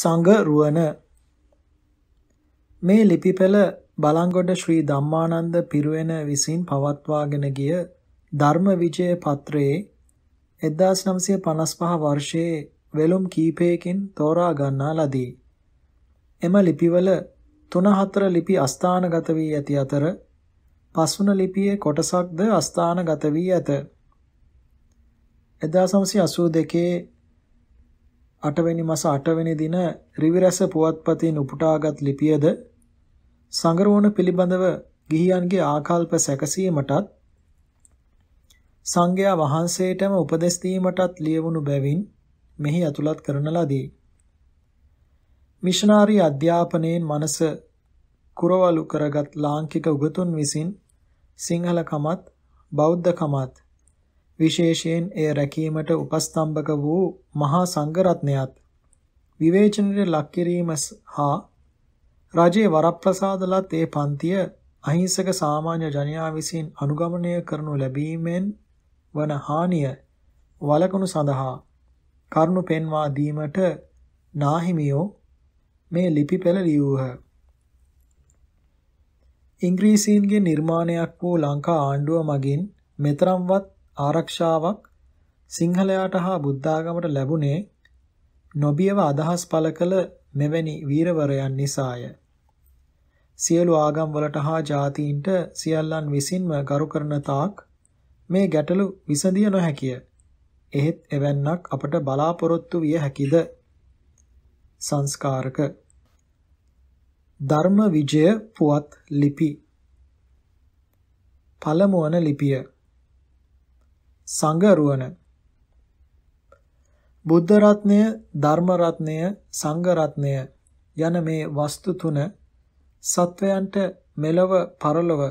සඟරුවන මේ ලිපිපෙළ බලංගොඩ ශ්‍රී ධම්මානන්ද පිරුවෙන විසින් පවත්වාගෙන ගිය ධර්මවිජය පත්‍රයේ 1955 වර්ෂයේ වෙලුම් කීපයකින් තෝරා ගන්නා ලදී. එම ලිපිවල 3-4 ලිපි අස්ථානගත වී ඇති අතර පස්වන ලිපියේ කොටසක්ද අස්ථානගත වී ඇත. 1982 8 මස 8 දින රිවිරස පුවත්පතේ උපුටාගත් ලිපියද සංගරෝණ පිළිබඳව ගිහියන්ගේ ආකල්ප සැකසීමටත් සංඝයා වහන්සේටම උපදෙස් දීමටත් ලියවුණු බැවින් මෙහි ඇතුළත් කරන ලදී. මිෂනාරි අධ්‍යාපනයෙන් මනස කුරවලු කරගත් ලාංකික උගතුන් විසින් සිංහලකමත් බෞද්ධකමත් විශේෂයෙන් එය රැකීමට උපස්තම්භක වූ මහා සංඝරත්නයත් විවේචනයේ ලක් කිරීම හා රජයේ වරප්‍රසාදලත් ඒ පන්තිය අහිංසක සාමාන්‍ය ජනයා විසින් අනුගමනය කරනු ලැබීමෙන් වන හානිය වළකුණු සඳහා කරුණු පෙන්වා දීමට නාහිමියෝ මේ ලිපි පෙළ ලියූහ. ඉංග්‍රීසීන්ගේ නිර්මාණයක් වූ ලංකා ආණ්ඩුව මගින් මෙතරම්වත් ආරක්ෂාවක් සිංහලයාට හා බුද්ධාගමට ලැබුණේ නොබියව අදහස් පළ කළ මෙවැනි වීරවරයන් නිසාය. සියලු ආගම්වලට හා ජාතීන්ට සියල්ලන් විසින්ම ගරු කරන තාක් මේ ගැටලු විසඳිය නොහැකිය. එහෙත් එවැන්නක් අපට බලාපොරොත්තු විය හැකිද? සංස්කාරක ධර්ම විජය පුවත් ලිපි පළමුවන ලිපිය සංගරුවන බුද්ධ රත්නය ධර්ම රත්නය සංඝ රත්නය යන මේ වස්තු තුන සත්වයන්ට මෙලව පරලොව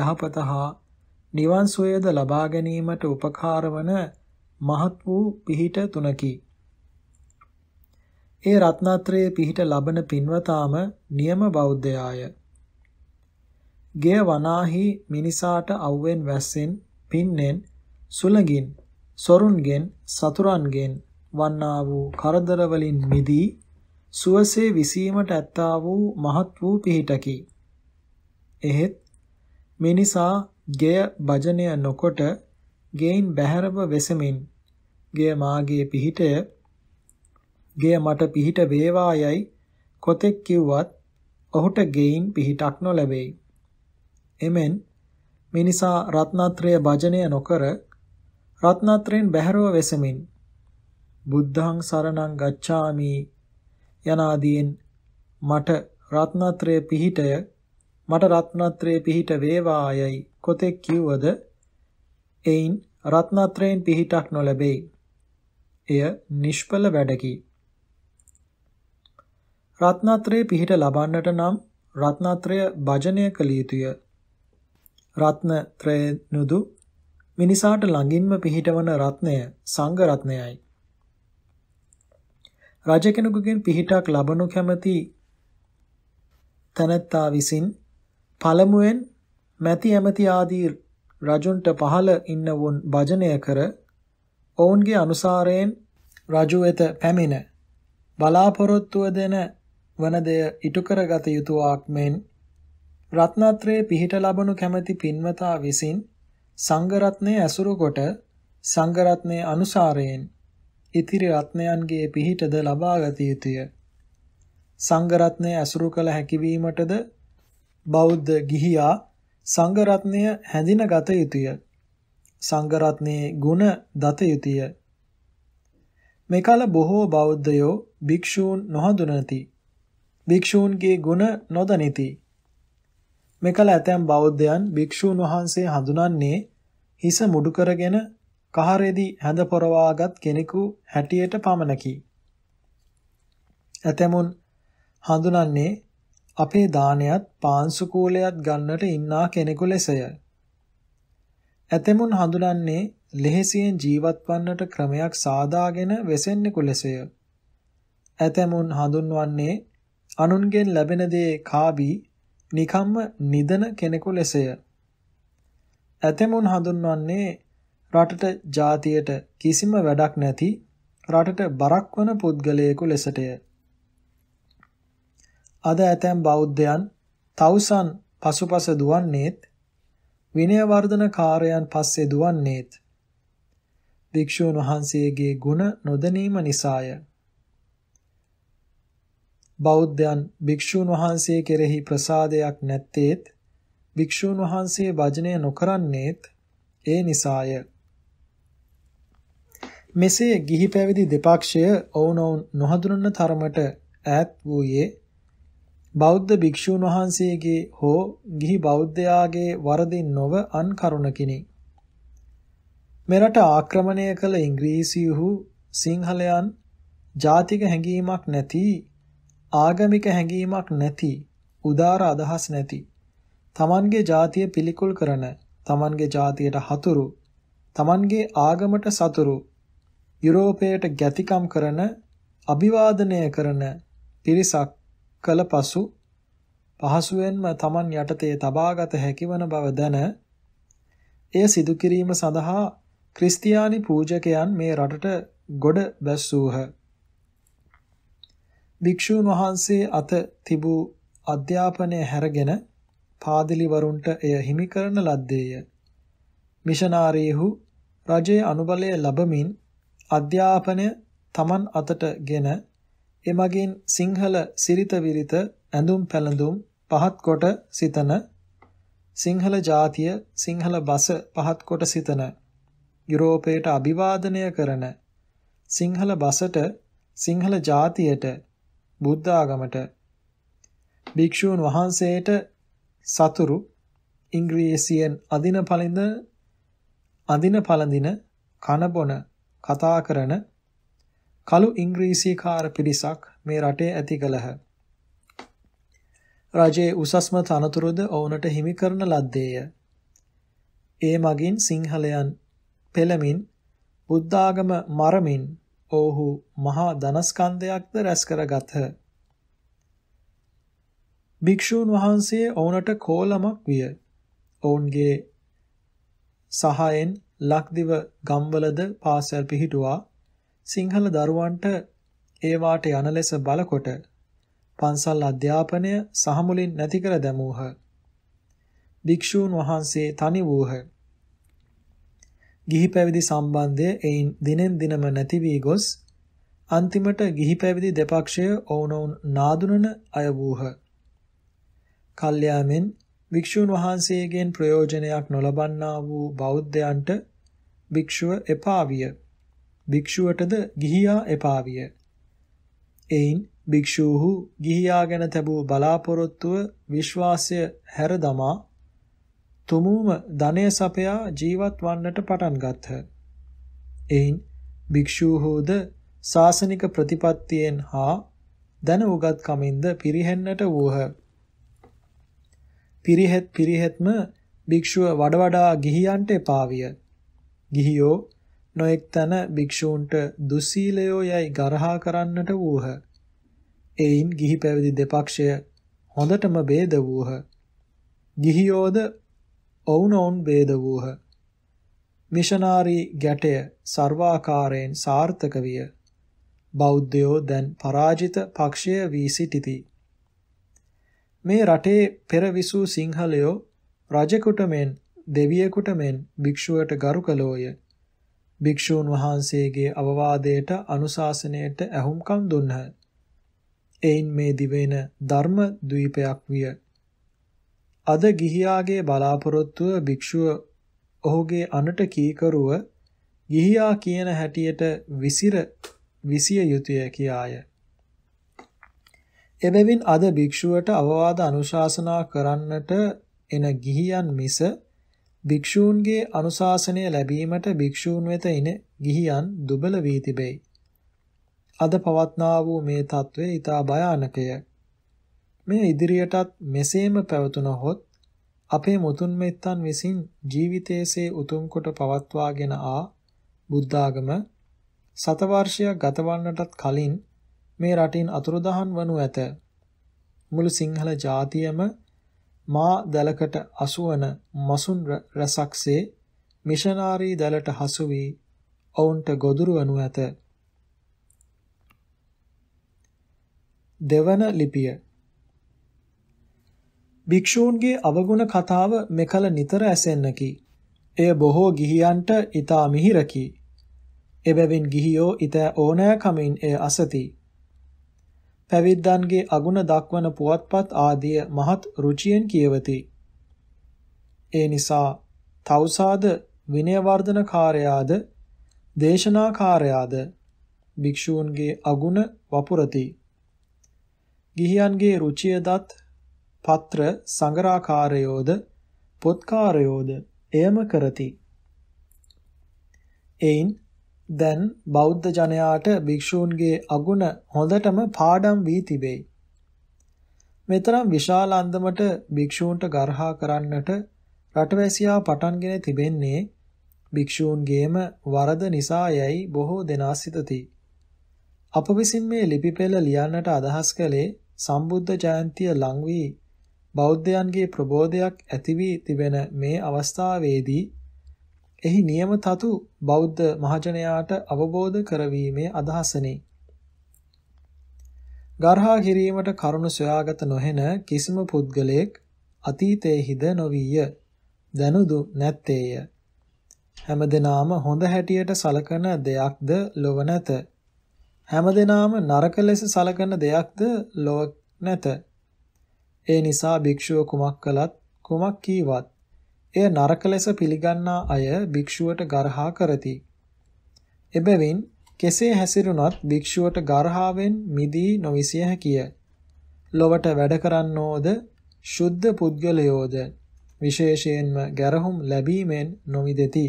යහපත හා නිවන් සුවයද ලබා ගැනීමට උපකාර වන මහත් වූ පිහිට තුනකි. ඒ රත්නත්‍රයේ පිහිට ලබන පින්වතාම නියම බෞද්ධයාය. ගේ වනාහි මිනිසාට අවුෙන් වැස්සෙන් පින්නෙන් සුළඟින් සොරුන්ගෙන් සතුරන්ගෙන් වන්නා වූ කරදර වලින් මිදී සුවසේ විසීමට ඇත්තා වූ මහත් වූ පිහිටකි. එහෙත් මිනිසා ගෙය භජනය නොකොට ගෙයින් බැහැරව වෙසමින් ගෙය මාගේ පිහිටය ගෙය මට පිහිට වේවා යයි කොතෙක් කිව්වත් ඔහුට ගෙයින් පිහිටක් නොලැබෙයි. එමෙන් මිනිසා රත්නත්‍රය භජනය නොකර රත්නත්‍රයෙන් බැහැරව වෙසමින් බුද්ධං සරණං ගච්ඡාමි යනාදීන් මට රත්නත්‍රයේ පිහිටය මට රත්නත්‍රයේ පිහිට වේවායයි කොතෙක් කිව්වද එයින් රත්නත්‍රයෙන් පිහිටක් නොලැබෙයි එය නිෂ්පල වැඩකි රත්නත්‍රයේ පිහිට ලබන්නට නම් රත්නත්‍රය භජනය කළ යුතුය රත්නත්‍රය නුදු මිනිසාට ළඟින්ම පිහිටවන රත්නය සංඝ රත්නයයි. රජ කෙනෙකුගෙන් පිහිටක් ලබනු කැමති තනත්තා විසින් පළමුවෙන් මැති ඇමති ආදී රජුන්ට පහළ ඉන්න වුන් භජනය කර ඔවුන්ගේ අනුසාරයෙන් රජු වෙත පැමිණ බලාපොරොත්තුව දෙන වන දෙය ඉටු කරගත යුතුයක් මෙන් රත්නත්‍රයේ පිහිට ලබනු කැමැති පින්වතා විසින් සංඝ රත්නය ඇසුරු කොට සංඝ රත්නයේ අනුසාරයෙන් ඉතිරි රත්නයන්ගේ පිහිටද ලබා ගත යුතුය. සංඝ රත්නය ඇසුරු කළ හැකිවීමටද බෞද්ධ ගිහියා සංඝ රත්නය හැඳින ගත යුතුය. සංඝ රත්නයේ ගුණ දත යුතුය. මෙකල බොහෝ බෞද්ධයෝ භික්ෂූන් නොහඳුනති. භික්ෂූන්ගේ ගුණ නොදනිති. මෙකල ඇතැම් බෞද්ධයන් භික්ෂූන් වහන්සේ හඳුනන්නේ හිස මුඩු කරගෙන කහරෙදි හැඳ පොරවාගත් කෙනෙකු හැටියට පමණකි. ඇතැමුන් හඳුනන්නේ අපේ දානයත් පාංශුකූලයත් ගන්නට ඉන්නා කෙනෙකු ලෙසය. ඇතැමුන් හඳුනන්නේ ලෙහෙසියෙන් ජීවත් වන්නට ක්‍රමයක් සාදාගෙන වෙසෙන්නෙකු ලෙසය. ඇතැමුන් හඳුන්වන්නේ අනුන්ගෙන් ලැබෙන දේ කාබී නිකම්ම නිදන කෙනෙකු ලෙසය. ඇතමුන් හඳුන්වන්නේ රටට ජාතියට කිසිම වැඩක් නැති රටට බරක් වන පුද්ගලයෙකු ලෙසටය. අද ඇතැම් බෞද්ධයන් තවුසන් පසුපස දුවන්නේත් විනයවර්ධන කාර්යයන් පස්සේ දුවන්නේත් භික්ෂූන් වහන්සේගේ ගුණ නොදැනීම නිසාය. බෞද්ධයන් භික්ෂූන් වහන්සේ කෙරෙහි ප්‍රසාදයක් නැත්තේත් භික්ෂූන් වහන්සේ වජනය නොකරන්නේත් ඒ නිසාය. මෙසේ ගිහි පැවිදි දෙපක්ෂය ඔවුනොවුන් නොහඳුනන තරමට ඈත් වූයේ බෞද්ධ භික්ෂූන් වහන්සේගේ හෝ ගිහි බෞද්ධයාගේ වරදින් නොව අන් කරුණකිනි. මෙරට ආක්‍රමණය කළ ඉංග්‍රීසියහු සිංහලයන් ජාතික හැඟීමක් නැති ආගමික හැඟීමක් නැති, උදාර අදහස් නැති, Tamanගේ ජාතිය පිළිකුල් කරන, Tamanගේ ජාතියට හතුරු, Tamanගේ ආගමට සතුරු, යුරෝපයට ගැතිකම් කරන, අභිවාදනය කරන පිරිසක් කලපසු පහසුවෙන්ම Taman යටතේ තබාගත හැකිවන බව දැන එය සිදු කිරීම සඳහා ක්‍රිස්තියානි පූජකයන් මේ රටට ගොඩ බැස්සූහ. භික්ෂූන් වහන්සේ අත තිබූ අධ්‍යාපනය හැරගෙන පාදිලි වරුන්ට එය හිමි කරන ලද්දේය. මිෂනාරීහු රජයේ අනුබලය ලැබමින් අධ්‍යාපනය Taman අතටගෙන එමගින් සිංහල සිරිත විරිත ඇඳුම් පැළඳුම් පහත් කොට සිතන සිංහල ජාතිය සිංහල බස පහත් කොට සිතන යුරෝපයට අභිවාදනය කරන සිංහල බසට සිංහල ජාතියට බුද්ධ ආගමට භික්ෂූන් වහන්සේට සතුරු ඉංග්‍රීසියෙන් අදින පළඳින අදින පළඳින කනබොන කතා කරන කළු ඉංග්‍රීසීකාර පිරිසක් මේ රටේ ඇති කළහ. රජයේ උසස්ම තනතුරුද ඔවුනට හිමි කරන ලද්දේය. ඒ මගින් සිංහලයන් පෙළමින් බුද්ධාගම මරමින් ඔවුහු මහා ධනස්කන්ධයක්ද රැස් කරගත්හ. භික්ෂූන් වහන්සේ ඔවුන්ට කෝලමක් විය. ඔවුන්ගේ සහයෙන් ලක්දිව ගම්වලද පාසල් පිහිටුවා සිංහල දරුවන්ට ඒ වාට යන ලෙස බලකොට පන්සල් අධ්‍යාපනය සහමුලින් නැති කර දැමූහ. භික්ෂූන් වහන්සේ තනි වූහ. ගිහි පැවිදි සම්බන්ධය එයින් දිනෙන් දිනම නැති වී ගොස් අන්තිමට ගිහි පැවිදි දෙපක්ෂය ඔවුනොවුන් නාඳුනන අය වූහ. කල්යාමෙන් භික්ෂූන් වහන්සේගෙන් ප්‍රයෝජනයක් නොලබන්නා වූ බෞද්ධයන්ට භික්ෂුව එපාවිය. භික්ෂුවටද ගිහියා එපාවිය. එයින් භික්ෂූහු ගිහියා ගැන තැබූ බලාපොරොත්තුව විශ්වාසය හැර දමා තුමූම ධනය සපයා ජීවත් වන්නට පටන් ගත්හ. එයින් භික්ෂූහෝද ශාසනික ප්‍රතිපත්තියෙන් හා දැන උගත් කමින්ද පිරිහෙන්නට වූහ. පිරිහෙත් පිරිහෙත්ම භික්ෂුව වඩවඩා ගිහියන්ට එපාවිය. ගිහියෝ නොඑක් තැන භික්ෂූන්ට දුස්සීලයෝ යයි ගරහා කරන්නට වූහ. එයින් ගිහි පැවිදි දෙපක්ෂය හොඳටම ભેද වූහ. ගිහියෝද ඔවුනොවුන් ભેද වූහ. මිෂනාරි ගැටය සර්වාකාරයෙන් සාර්ථක විය. බෞද්ධයෝ දැන් පරාජිත පක්ෂය වී සිටිති. මේ රටේ පෙරවිසූ සිංහලයෝ රජෙකුට මෙන් දෙවියෙකුට මෙන් භික්ෂුවට ගරු කළෝය. භික්ෂූන් වහන්සේගේ අවවාදයට අනුශාසනයට ඇහුම්කම් දුන්හ. එයින් මේ දිවෙන ධර්ම ද්වීපයක් විය. අද ගිහියාගේ බලාපොරොත්තුව භික්ෂුව ඔහුගේ අනට කීකරුව ගිහියා කියන හැටියට විසිර විසිය යුතුය කියාය. එබැවින් අද භික්ෂුවට අවවාද අනුශාසනා කරන්නට එන ගිහියන් මිස භික්ෂූන්ගේ අනුශාසනය ලැබීමට භික්ෂූන් වෙත එන ගිහියන් දුබල වී තිබේ. අද පවත්නා වූ මේ తත්වය ඊට භයානකය. මෙය ඉදිරියටත් මෙසේම පැවතුනහොත් අපේ මුතුන් මෙත්තන් විසින් ජීවිතයේසේ උතුම් කොට පවත්වාගෙන ආ බුද්ධාගම සතවර්ෂයක් ගතවන්නටත් කලින් මේ රටින් අතුරුදහන් වනු ඇත. මුළු සිංහල ජාතියම මා දලකට අසුවන මසුන් රසක්සේ මිෂනාරී දලට හසු වී ඔවුන්ට ගොදුරු වනු ඇත. දෙවන ලිපිය භික්ෂූන්ගේ අවගුණ කතාව මෙකල නිතර ඇසෙන්නකි. එය බොහෝ ගිහියන්ට ඊතා මිහිරකි. එබැවින් ගිහියෝ ඊත ඕනෑකමින් එය අසති. පැවිද්දන්ගේ අගුණ දක්වන පුවත්පත් ආදිය මහත් රුචියෙන් කියවති. ඒ නිසා තවුසාද විනයවර්ධනකාරයාද දේශනාකාරයාද භික්ෂූන්ගේ අගුණ වපුරති. ගිහියන්ගේ රුචියදත් පත්‍ර සංගරාකාරයෝද පොත්කාරයෝද එයම කරති. එයින් දැන් බෞද්ධ ජනයාට භික්ෂූන්ගේ අගුණ හොඳටම පාඩම් වී තිබේ. මෙතරම් විශාල අන්දමට භික්ෂූන්ට ගර්හා කරන්නට රටවැසියා පටන්ගෙන තිබෙන්නේ භික්ෂූන්ගේම වරද නිසා යැයි බොහෝ දෙනා සිතති. අප විසින් මේ ලිපි පෙළ ලියන්නට අදහස් කළේ සම්බුද්ධ ජයන්තිය ලං වී බෞද්ධයන්ගේ ප්‍රබෝධයක් ඇති වී තිබෙන මේ අවස්ථාවේදී එහි නියම තතු බෞද්ධ මහජනයාට අවබෝධ කරවීමේ අදහසනි. ගර්හා කිරීමට කරුණ සොයාගත නොහෙන කිසිම පුද්ගලයෙක් අතීතයේහිද නොවිය. දනුදු නැත්තේය. හැමදෙනාම හොඳ හැටියට සලකන දෙයක්ද ලොව නැත. හැමදෙනාම නරක ලෙස සලකන දෙයක්ද ලොව නැත. ඒ නිසා භික්ෂුව කුමක් කළත් කුමක් කීවත් එය නරක ලෙස පිළිගන්නා අය භික්ෂුවට ගරහා කරති. එබැවින් කෙසේ හැසිරුණත් භික්ෂුවට ගර්හාවෙන් මිදී නොවිසිය හැකිය. ලොවට වැඩ කරන්නෝද ශුද්ධ පුද්ගලයෝද විශේෂයෙන්ම ගැරහුම් ලැබීමෙන් නොමිදෙති.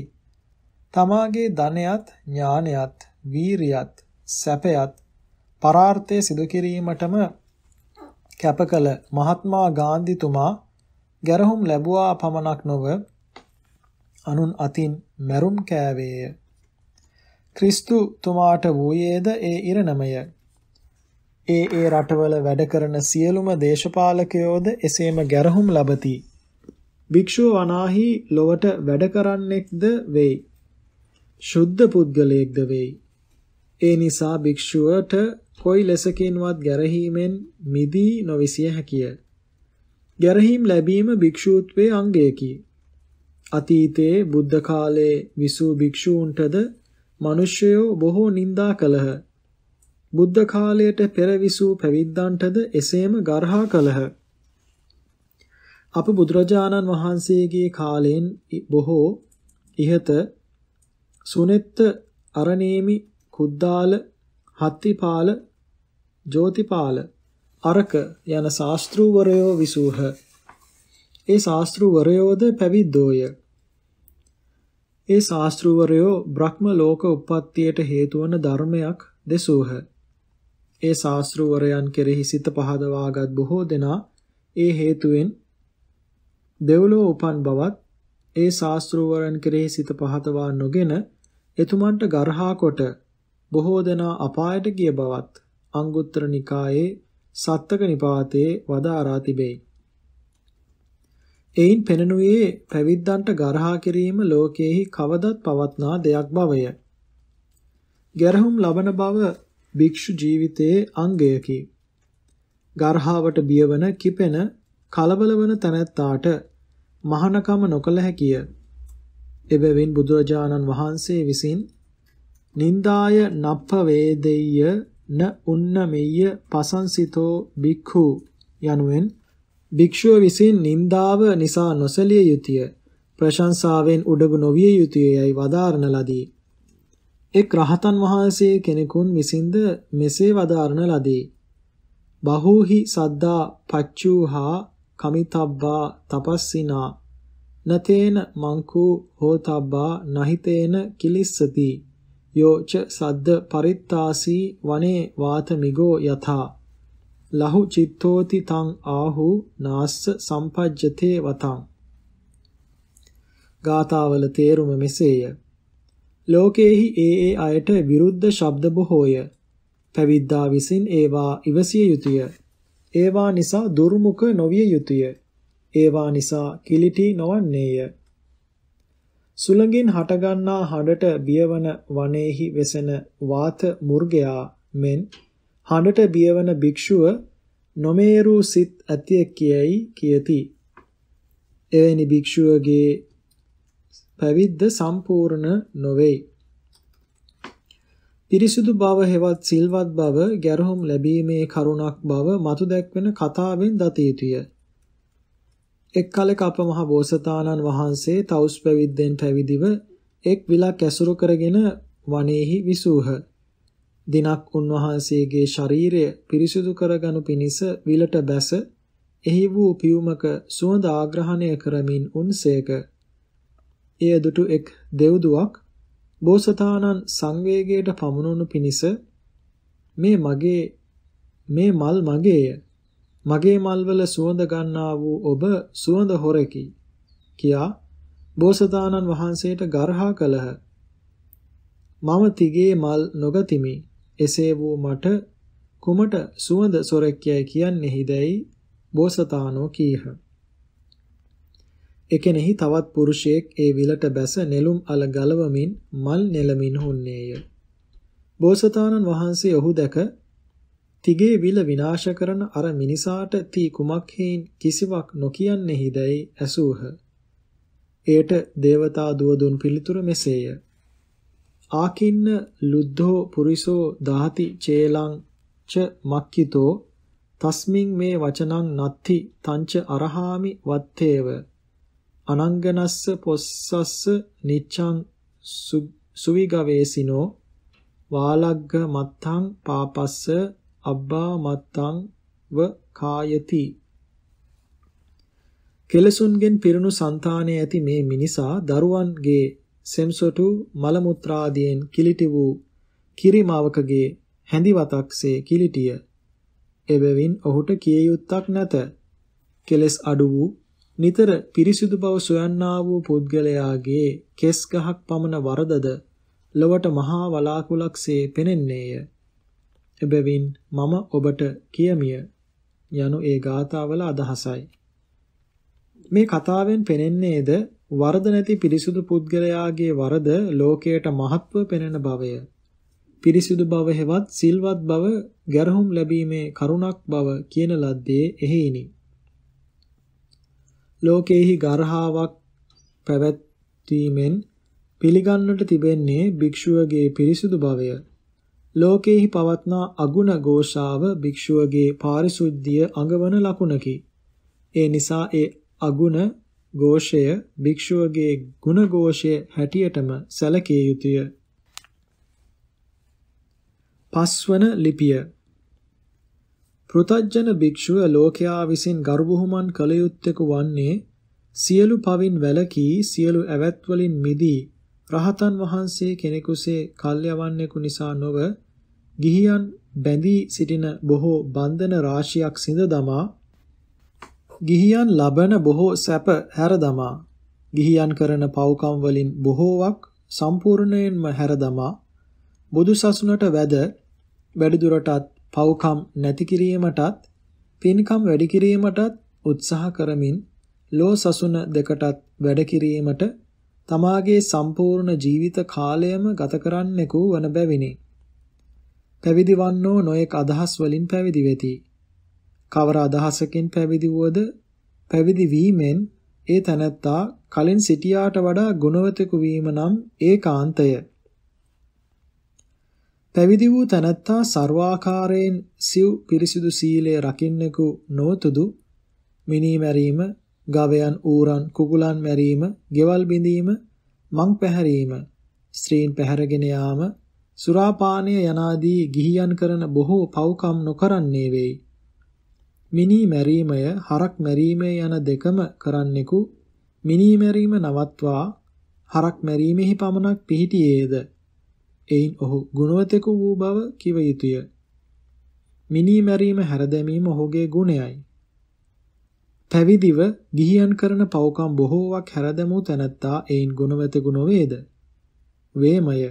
තමාගේ ධනයත් ඥානයත් වීරියත් සැපයත් පරාර්ථය සිදු කිරීමටම කැප කළ මහත්මා ගාන්ධිතුමා ගැරහුම් ලැබුවා පමණක් නොව අනුන් අතින් මැරුම් කෑවේය. ක්‍රිස්තු තුමාට වූයේද ඒ ඉරණමය. ඒ ඒ රටවල වැඩ කරන සියලුම දේශපාලකයෝද එසේම ගැරහුම් ලබති. භික්ෂුව වනාහි ලොවට වැඩ කරන්නෙක්ද වෙයි. ශුද්ධ පුද්ගලයෙක්ද වෙයි. ඒ නිසා භික්ෂුවට කොයි ලෙසකින්වත් ගැරහීමෙන් මිදී නොවිසිය හැකිය. ගැරහීම් ලැබීම භික්ෂූත්වයේ අංගයකි. අතීතයේ බුද්ධ කාලයේ විසූ භික්ෂූන්ටද මිනිස්යෝ බොහෝ නිඳා කළහ. බුද්ධ කාලයට පෙර විසූ පැවිද්දන්ටද එසේම ගර්හා කළහ. අප බුදුරජාණන් වහන්සේගේ කාලයෙන් බොහෝ ඉහත සුනෙත්ත අරණේමි කුද්දාල හත්තිපාල ජෝතිපාල අරක යන ශාස්ත්‍රූවරයෝ විසූහ. ඒ ශාස්ත්‍රූවරයෝද පැවිද්දෝය. ඒ ශාස්ත්‍රූවරයෝ බ්‍රහ්ම ලෝක උප්පත්තියට හේතු වන ධර්මයක් දෙසූහ. ඒ ශාස්ත්‍රූවරයන් කෙරෙහි සිත පහදවාගත් බොහෝ දෙනා ඒ හේතුවෙන් දෙව්ලෝ උපන් බවත් ඒ ශාස්ත්‍රූවරයන් කෙරෙහි සිත පහදවා නොගෙන එතුමන්ට ගර්හා කොට බොහෝ දෙනා අපායට ගිය බවත් අංගුත්තර නිකායේ සත්තක නිපාතයේ වදාරා තිබේ. එයින් පෙනෙනුයේ ප්‍රවිද්දන්ට ගරහා කිරීම ලෝකයේහි කවදත් පවත්නා දෙයක් බවය. ගැරහුම් ලබන බව භික්ෂු ජීවිතයේ අංගයකි. ගරහාවට බියවන කිපෙන කලබලවන තැනැත්තාට මහනකම නොකළ හැකිය. එබැවින් බුදුරජාණන් වහන්සේ විසින් නින්දාය නප්ප වේදෙය්‍ය න උන්නමෙය්‍ය පසංසිතෝ භික්ඛු යනුවෙන් භික්ෂුව විසින් නින්දාව නිසා නොසලිය යුතුය ප්‍රශංසාවෙන් උඩගු නොවිය යුතුය යයි වදාරන ලදී එක් රහතන් වහන්සේ කෙනෙකුන් විසින්ද මෙසේ වදාරන ලදී බහූහි සද්දා පච්චූහා කමිතබ්බා තපස්සිනා නතේන මංකු හෝතබ්බා නහිතේන කිලිස්සති යෝච සද්ද පරිත්තාසී වනේ වාතමිගෝ යථා ලහු චිත්තෝති තං ආහු නාස්ස සම්පජ්ජතේ වතං ගාතාවල තේරුම මෙසේය ලෝකේහි ඒ ඒ අයට විරුද්ධ ශබ්ද බොහෝය පැවිද්දා විසින් ඒවා ඉවසිය යුතුය ඒවා නිසා දුර්මුඛ නොවිය යුතුය ඒවා නිසා කිලිටි නොවන්නේය සුළඟින් හටගන්නා හඬට බියවන වනේහි වෙසෙන වාත මුර්ගයා මෙන් හඬට බියවන භික්ෂුව නොමේරු සිත් ඇතිය කියයි කියති. එවැනි භික්ෂුවගේ පැවිද්ද සම්පූර්ණ නොවේ. පිරිසුදු බව හෙවත් සිල්වත් බව ගැරහුම් ලැබීමේ කරුණක් බව මතු දැක්වෙන කතාවෙන් දත යුතුය. එක් කලෙක අප මහ බෝසතාණන් වහන්සේ තවුස් පැවිද්දෙන් පැවිදිව එක් විලක් ඇසුරු කරගෙන වනයේහි විසූහ. දිනක් උන්වහන්සේගේ ශරීරය පිරිසිදු කරගනු පිණිස විලට බැස එහි වූ පියුමක සුවඳ ආග්‍රහණය කරමින් උන්සේක. එය දුටු එක් දෙව්දුවක් බෝසතාණන් සංවේගයට පමුණුණු පිණිස මේ මගේ මේ මල් මගේය මගේ මල්වල සුවඳ ගන්නා වූ ඔබ සුවඳ හොරෙකි කියා බෝසතාණන් වහන්සේට ගර්හා කළහ මම තිගේ මල් නොගතිමි එසේ වූ මට කුමට සුවඳ සොරෙක්යයි කියන්නේහිදැයි බෝසතාණෝ කීහ එකෙනෙහි තවත් පුරුෂයෙක් ඒ විලට බැස නෙළුම් අල ගලවමින් මල් නෙලමින් හුන්නේය. බෝසතාණන් වහන්සේ ඔහු දැක තිගේ විල විනාශ කරන අර මිනිසාට තී කුමක් හේන් කිසිවක් නොකියන්නේහිදැයි ඇසූහ. එයට దేవතා දුව දුන් පිළිතුර මෙසේය. ආකින්න ලුද්ධෝ පුරිසෝ දාති චේලං ච මක්කිතෝ තස්මින් මේ වචනං නත්ති තංච අරහාමි වත්තේව අනංගනස්ස පොස්සස්ස නිච්ඡං සුවිගවේසිනෝ වාලග්ග මත්තං පාපස්ස අබ්බා මත්තං ව කායති කෙලසුන්ගෙන් පිරුණු సంతානයේ ඇති මේ මිනිසා දරුවන්ගේ සෙම්සොටු මල මුත්‍රාදීන් කිලිටි වූ කිරිමාවකගේ හැඳිවතක්සේ කිලිටිය එබැවින් ඔහුට කිය යුත්තක් නැත කෙලස් අඩු වූ නිතර පිරිසිදු බව සොයන්නා වූ පුද්ගලයාගේ කෙස් ගහක් පමණ වරදද ලොවට මහා වලාකුලක්සේ පෙනෙන්නේය එබැවින් මම ඔබට කියමිය යනු ඒ ගාථාවල අදහසයි. මේ කතාවෙන් පෙනෙන්නේද වරද නැති පිරිසුදු පුද්ගලයාගේ වරද ලෝකයට මහත්ව පෙනෙන භවය. පිරිසිදු බව හෙවත් සිල්වත් බව ගැරහුම් ලැබීමේ කරුණක් බව කියන ලද්දේ එහෙයිනි. ලෝකේහි ගර්හාවක් පැවැත්වීමෙන් පිළිගන්නට තිබෙන්නේ භික්ෂුවගේ පිරිසිදු භවය. ලෝකේහි පවත්නා අගුණ ഘോഷාව භික්ෂුවගේ පාරිශුද්ධිය අඟවන ලකුණකි. ඒ නිසා ඒ අගුණ ഘോഷය භික්ෂුවගේ ගුණ ഘോഷය හැටියටම සැලකිය යුතුය. පස්වන ලිපිය පෘතජන භික්ෂුව ලෝකයා විසින් ගරුබුහුමන් කළ යුත්තේකු වන්නේ සියලු පවින් වැළකී සියලු ඇවැත් වලින් මිදී රහතන් වහන්සේ කෙනෙකුසේ කල්යවන්නෙකු නිසා නොව ගිහියන් බැඳී සිටින බොහෝ බන්ධන රාශියක් සිඳ දමා ගිහියන් ලබන බොහෝ සැප හැර දමා ගිහියන් කරන පව්කම් වලින් බොහෝවක් සම්පූර්ණයෙන්ම හැර දමා බුදු සසුනට වැද වැඩිදුරටත් පව්කම් නැති කිරීමටත් පින්කම් වැඩි කිරීමටත් උත්සාහ කරමින් ලෝ සසුන දෙකටත් වැඩ කිරීමට තමාගේ සම්පූර්ණ ජීවිත කාලයම ගත කරන්නෙකු වන බැවිනි. පැවිදි වන්නෝ නොඑක් අදහස් වලින් පැවිදි වෙති. කවර අදහසකින් පැවිදි වුවද පැවිදි වීමෙන් ඒ තැනැත්තා කලින් සිටියාට වඩා ගුණවතෙකු වීම නම් ඒකාන්තය. පැවිදි වූ තැනැත්තා ਸਰවාකාරයෙන් සිව් පිරිසිදු සීලය රකින්නෙකු නොතුදු මිනී මැරීම, ගවයන් ඌරන් කුකුලන් මැරීම, ගෙවල් බිඳීම, මං පැහැරීම, ස්ත්‍රීන් පැහැරගෙන යාම, සුරාපානය යනාදී ගිහියන් කරන බොහෝ පව්කම් නොකරන්නේ වෙයි. මිනී මැරීමය හරක් මැරීමය යන දෙකම කරන්නෙකු මිනී මැරීම නවත්වා හරක් මැරීමෙහි පමණක් පිහිටියේද එයින් ඔහු ගුණවතෙකු වූ බව කිව යුතුය. මිනී මැරීම හැරදැමීම ඔහුගේ ගුණයයි. පැවිදිව ගිහියන් කරන පව්කම් බොහෝවක් හැරදමූ තැනැත්තා එයින් ගුණවතෙකු නොවේද? වේමය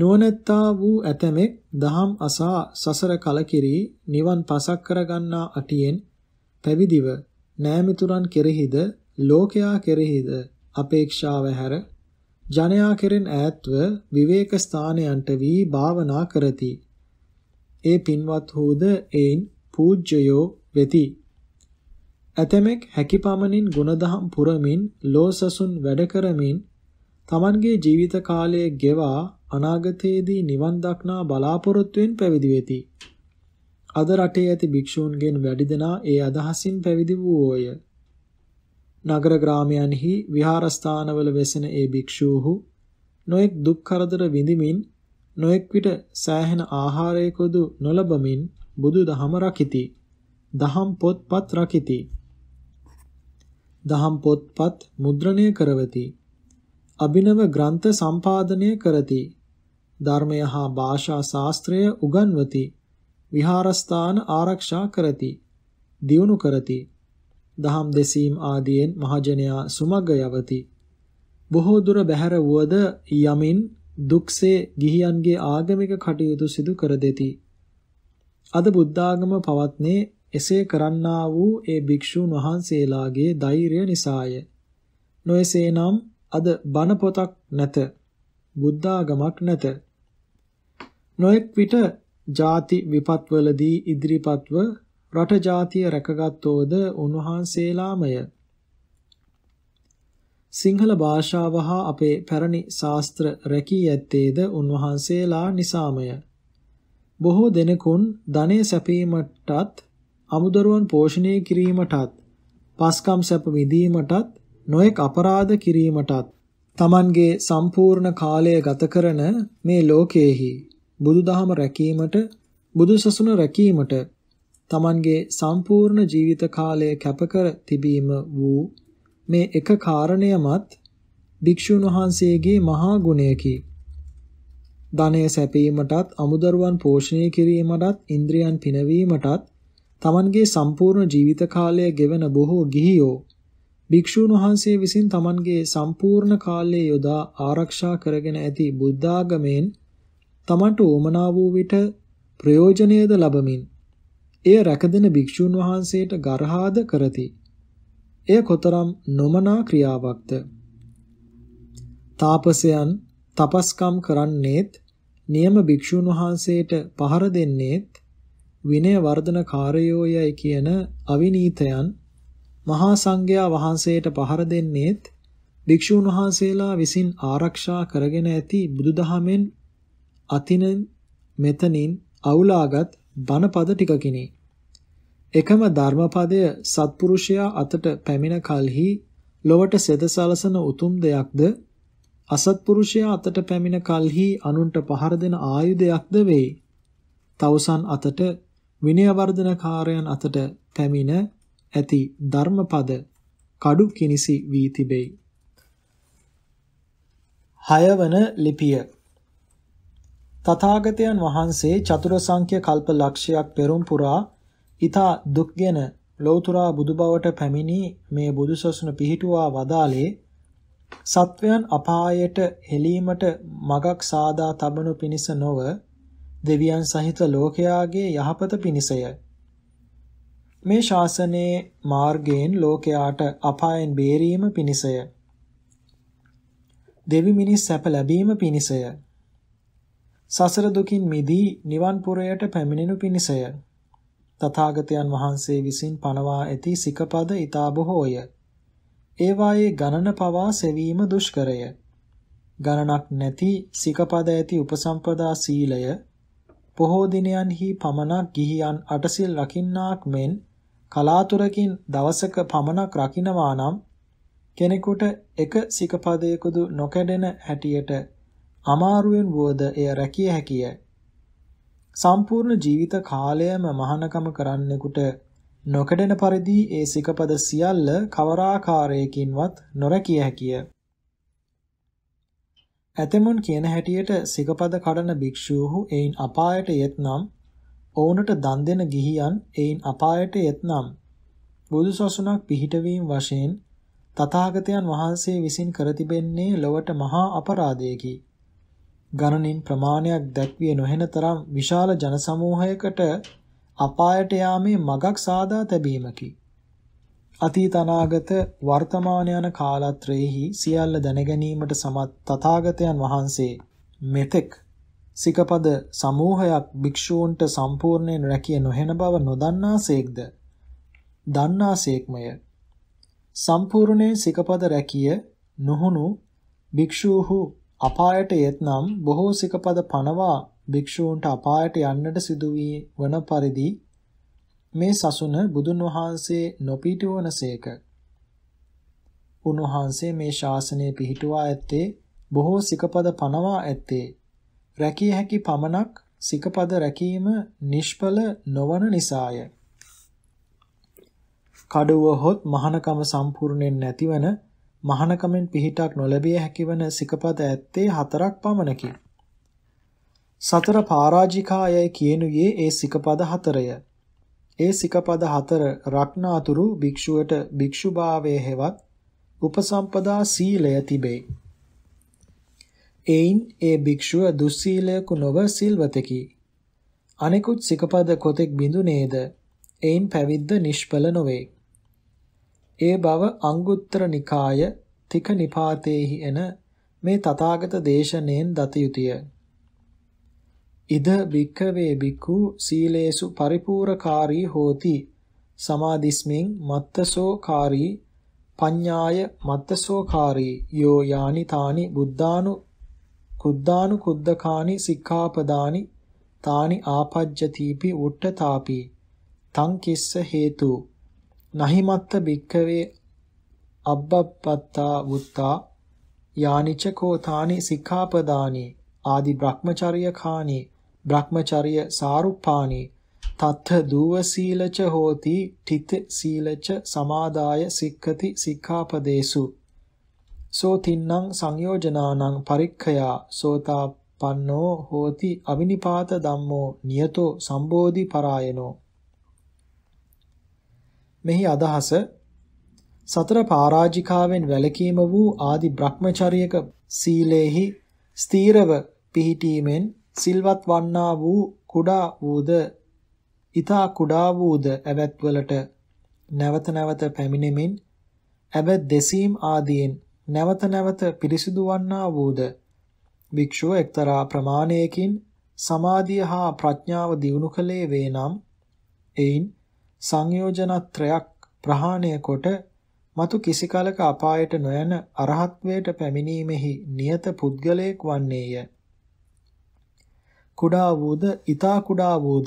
නුවණැත්තා වූ ඇතමෙක් දහම් අසා සසර කලකිරි නිවන් පසක් කරගන්නා අටියෙන් පැවිදිව නෑමිතුරන් කෙරෙහිද ලෝකයා කෙරෙහිද අපේක්ෂාව හැර ජනයා කෙරෙන් ඈත්ව විවේක ස්ථානයන්ට වී භාවනා කරති. ඒ පින්වත් හෝද එයින් පූජ්‍යයෝ වෙති. ඇතමෙක් හැකි පමණින් ගුණදහම් පුරමින් ලෝසසුන් වැඩ කරමින් තමන්ගේ ජීවිත කාලය ගෙවා අනාගතයේදී නිවන් දක්නා බලාපොරොත්තුෙන් පැවිදි වෙති. අද රටේ ඇති භික්ෂූන්ගෙන් වැඩි දෙනා ඒ අදහසින් පැවිදි වූෝය. නගර ග්‍රාමයන්හි විහාරස්ථානවල වෙසෙන ඒ භික්ෂූහු නොඑක් දුක් කරදර විඳිමින් නොඑක් විට සෑහෙන ආහාරයකොදු නොලබමින් බුදු දහම රකිති. දහම් පොත්පත් රකිති. දහම් පොත්පත් මුද්‍රණය කරවති. අභිනව ග්‍රන්ථ සම්පාදනය කරති. ධර්මය හා භාෂා ශාස්ත්‍රය උගන්වති. විහාරස්ථාන ආරක්ෂා කරති. දියුණු කරති. දහම් දෙසීම් ආදීන් මහජනයා සුමග්ග යවති. බොහෝ දුර බැහැර වුවද යමින් දුක්සේ ගිහියන්ගේ ආගමික කටයුතු සිදු කර දෙති. අද බුද්ධාගම පවත්නේ එසේ කරන්නා වූ ඒ භික්ෂූන් වහන්සේලාගේ ධෛර්ය නිසාය. නොයසේනම් අද බණ පොතක් නැත. බුද්ධාගමක් නැත. නොඑක් විට ಜಾති විපත්වලදී ඉදිරිපත්ව රට ජාතිය රැකගත්තෝද උන්වහන්සේලාමය. සිංහල භාෂාව හා අපේ පැරණි ශාස්ත්‍ර රැකී ඇත්තේද උන්වහන්සේලා නිසාමය. බොහෝ දෙනෙකුන් ධනය සැපීමටත් අමුදරුවන් පෝෂණය කිරීමටත් පස්කම් සැප විඳීමටත් නොඑක් අපරාධ කිරීමටත් Tamanගේ සම්පූර්ණ කාලය ගත කරන මේ ලෝකයේහි බුදුදහම රැකීමට බුදුසසුන රැකීමට Tamanගේ සම්පූර්ණ ජීවිත කාලය කැපකර තිබීම වූ මේ එක කාරණයමත් භික්ෂුන් වහන්සේගේ මහා ගුණයකි. ධනය සැපීමටත් අමුදරුවන් පෝෂණය කිරීමටත් ඉන්ද්‍රියන් පිනවීමටත් Tamanගේ සම්පූර්ණ ජීවිත කාලය ගෙවන බොහෝ ගිහියෝ භික්ෂූන් වහන්සේ විසින් තමන්ගේ සම්පූර්ණ කාලය යොදා ආරක්ෂා කරගෙන ඇති බුද්ධාගමෙන් තමන්ට උමනා වූ විට ප්‍රයෝජනයද ලබමින් එය රැකදෙන භික්ෂූන් වහන්සේට ගරහාද කරති. එය කොතරම් නොමනා ක්‍රියාවක්ද? තාපසයන් තපස්කම් කරන්නේත් නියම භික්ෂූන් වහන්සේට පහර දෙන්නේත් විනය වර්ධන කාර්යෝයයි කියන අවිනීතයන් මහා සංඝයා වහන්සේට පහර දෙන්නේත් භික්ෂූන් වහන්සේලා විසින් ආරක්ෂා කරගෙන ඇති බුදුදහමෙන් අතින මෙතනින් අවුලාගත් බණපද ටිකකිනි. එකම ධර්මපදය සත්පුරුෂයා අතට පැමිණ කලෙහි ලොවට සෙදසලසන උතුම් දෙයක්ද අසත්පුරුෂයා අතට පැමිණ කලෙහි අනුන්ට පහර දෙන ආයුධයක්ද වෙයි. තවුසන් අතට විනයවර්ධන කාර්යයන් අතට පැමිණ ඇති ධර්මපද කඩු කිනිසි වී තිබෙයි. හයවන ලිපිය තථාගතයන් වහන්සේ චතුරසංඛ්‍ය කල්ප ලක්ෂයක් පෙරම් පුරා ඊතා දුක්ගෙන ලෞතුරා බුදුබවට පැමිණි මේ බුදුසසුන පිහිටුවා වදාලේ සත්වයන් අපායට හෙලීමට මගක් සාදා තබනු පිණිස නොව දෙවියන් සහිත ලෝකයාගේ යහපත පිණිසය මේ ශාසනයේ මාර්ගයෙන් ලෝකයාට අපායෙන් බේරීම පිණිසය. දෙවි මිනිස් සැප ලැබීම පිණිසය. සසර දුකින් මිදී නිවන් පුරයට පැමිණෙනු පිණිසය. තථාගතයන් වහන්සේ විසින් පනවා ඇති සිකපද ඊතා බොහෝය. ඒවායේ ගණන පවා සෙවීම දුෂ්කරය. ගණනක් නැති සිකපද ඇති උපසම්පදා සීලය පොහෝ දිනයන්හි පමණක් ගිහියන් අටසිල් රකින්නාක් මෙන් කලාතුරකින් දවසක පමණක් රකින්නවා නම් කෙනෙකුට එක සිකපදයකදු නොකඩෙන හැටියට අමාරුවෙන් වුවද එය රැකිය හැකිය. සම්පූර්ණ ජීවිත කාලයම මහානකම කරන්නෙකුට නොකඩෙන පරිදි ඒ සිකපද සියල්ල කවරාකාරයකින්වත් නොරැකිය හැකිය. ඇතමුන් කියන හැටියට සිකපද කඩන භික්ෂූහු එයින් අපායට යෙත්නම් ඔවුනට දන් දෙන ගිහියන් එයින් අපායට යත්නම් බුදුසසුනක් පිහිටවීම වශයෙන් තථාගතයන් වහන්සේ විසින් කර තිබෙන්නේ ලොවට මහා අපරාධයකි. ගණනින් ප්‍රමාණයක් දැක්විය නොහෙන තරම් විශාල ජන සමූහයකට අපායට යාමේ මගක් සාදා තැබීමකි. අතීත අනාගත වර්තමාන යන කාලත්‍රයේහි සියල්ල දැනගැනීමට සමත් තථාගතයන් වහන්සේ මෙතෙක් සිකපද සමූහයක් භික්ෂූන්ට සම්පූර්ණයෙන් රැකිය නොහෙන බව නොදන්නාසේක්ද දන්නාසේක්මය සම්පූර්ණයෙන් සිකපද රැකිය නොහුණු භික්ෂූහු අපායට යත්නම් බොහෝ සිකපද පනවා භික්ෂූන්ට අපායට යන්නට සිදු වී වන පරිදි මේ සසුන බුදුන් වහන්සේ නොපිටවනසේක උන්වහන්සේ මේ ශාසනය පිහිටුවා ඇත්තේ බොහෝ සිකපද පනවා ඇත්තේ රැකිය හැකි පමණක් සිකපද රැකීම නිෂ්ඵල නොවන නිසාය. කඩුව හොත් මහනකම සම්පූර්ණයෙන් නැතිවන මහනකමෙන් පිහිටක් නොලැබිය හැකිවන සිකපද ඇත්තේ හතරක් පමණකි. සතර පරාජිකායයි කියනුයේ ඒ සිකපද හතරය. ඒ සිකපද හතර රක්නාතුරු භික්ෂුවට භික්ෂුභාවයේ හෙවත් උපසම්පදා සීලය තිබේ. එයින් ඒ භික්ෂුව දුස්සීලයකු නොව සිල්වතෙකි. අනෙකුත් සිකපද කොතෙක් බිඳුනේද එයින් පැවිද්ද නිෂ්ඵල නොවේ. ඒ බව අංගුත්තර නිකාය තික නිපාතේහි එන මේ තථාගත දේශනෙන් දත යුතුය. ඉද භික්ඛවේ භික්ඛු සීලේසු පරිපූර්ණකාරී හෝති සමාදිස්මින් මත්තසෝ කාරී පඤ්ඤාය මත්තසෝකාරී යෝ යානි තානි බුද්ධානු කුද්දානු කුද්දකානි සික්ඛාපදානි තානි ආපජ්ජතිපි උට්ඨතාපි තං කිස්ස හේතු නහිමත්ත භික්ඛවේ අබ්බප්පත්තා වුත්තා යානිච කෝතානි සික්ඛාපදානි ආදි බ්‍රහ්මචර්ය කානි බ්‍රහ්මචර්ය සාරුප්පානි තත්ථ දූව සීලච හෝති තිත සීලච සමාදාය සික්ඛති සික්ඛාපදේසු සෝ තින්නම් සංයෝජනානං පරික්ඛයා සෝතාපන්නෝ හෝති අවිනිපාත ධම්මෝ නියතෝ සම්බෝධි පරායනෝ මෙහි අදහස සතර පරාජිකාවෙන් වැළකීම වූ ආදි බ්‍රහ්මචර්යක සීලේහි ස්ථීරව පිහිටීමෙන් සිල්වත් වන්නා වූ කුඩා වූද ඊතා කුඩා වූද ඇවැත්වලට නැවත නැවත පැමිණෙමින් ඇබැත් දෙසීම් ආදීන් නැවත නැවත පිරිසිදු වන්නා වූද භික්ෂුව එක්තරා ප්‍රමාණයකින් සමාධිය හා ප්‍රඥාව දියුණු කළේ වේ නම් එයින් සංයෝජනත්‍රයක් ප්‍රහාණය කොට මතු කිසි කලක අපායට නොයන අරහත්වයට පැමිණීමෙහි නියත පුද්ගලයෙක් වන්නේය. කුඩා වූද ඊතා කුඩා වූද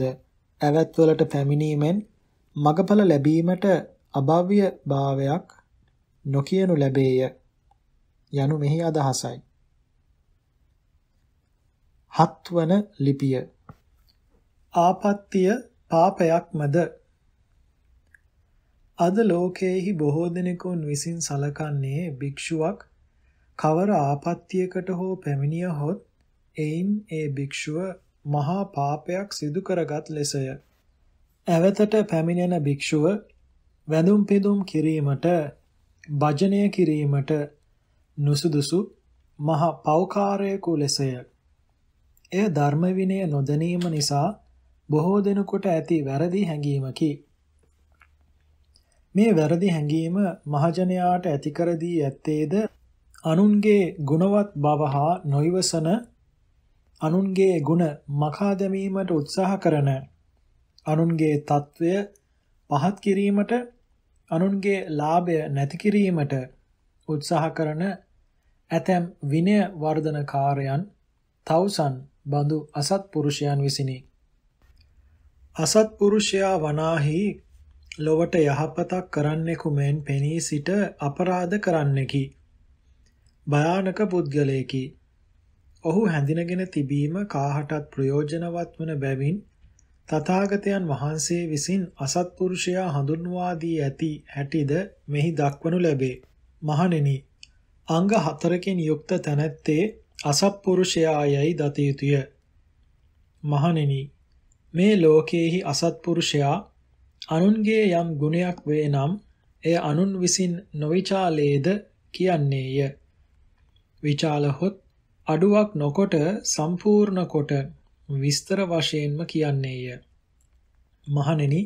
ඇවැත්වලට පැමිණීමෙන් මගඵල ලැබීමට අභව්‍ය භාවයක් නොකියනු ලැබේය. යනු මෙහි අදහසයි. හත්වන ලිපිය ආපත්‍ය පාපයක්මද අද ලෝකයේහි බොහෝ දෙනෙකුන් විසින් සලකන්නේ භික්ෂුවක් කවර ආපත්‍යයකට හෝ පැමිණියහොත් එයින් ඒ භික්ෂුව මහා පාපයක් සිදු කරගත් ලෙසය. ඇවතට පැමිණෙන භික්ෂුව වැඳුම් පිදුම් කිරීමට, භජනය කිරීමට, නුසුදුසු මහ පෞකාරයෙකු ලෙසය. එය ධර්ම විනය නොදැනීම නිසා බොහෝ දෙනෙකුට ඇති වැරදි හැඟීමකි. මේ වැරදි හැඟීම මහජනයාට ඇති කර දී ඇත්තේද අනුන්ගේ ගුණවත් බව හා නොයවසන අනුන්ගේ ගුණ මකා දැමීමට උත්සාහ කරන අනුන්ගේ తත්වය පහත් කිරීමට අනුන්ගේ ලාභය නැති කිරීමට උත්සාහ කරන ඇතැම් විනය වර්ධනකාරයන් තවුසන් බඳු අසත්පුරුෂයන් විසිනි. අසත්පුරුෂයා වනාහි ලොවට යහපතක් කරන්නෙකු මෙන් පෙනී සිට අපරාධ කරන්නෙකි. භයානක පුද්ගලයෙකි. ඔහු හැඳිනගෙන තිබීම කාහටත් ප්‍රයෝජනවත් වන බැවින් තථාගතයන් වහන්සේ විසින් අසත්පුරුෂයා හඳුන්වා දී ඇති හැටිද මෙහි දක්වනු ලැබේ. මහණෙනි අංග හතරකින් යුක්ත තැනැත්තේ අසත්පුරුෂයායයි දත යුතුය. මහණෙනි මේ ලෝකයේහි අසත්පුරුෂයා අනුන්ගේ යම් ගුණයක් වේ නම් එය අනුන් විසින් නොවිචාලේද කියන්නේය. විචාලහොත් අඩුවක් නොකොට සම්පූර්ණ කොට විස්තර වශයෙන්ම කියන්නේය. මහණෙනි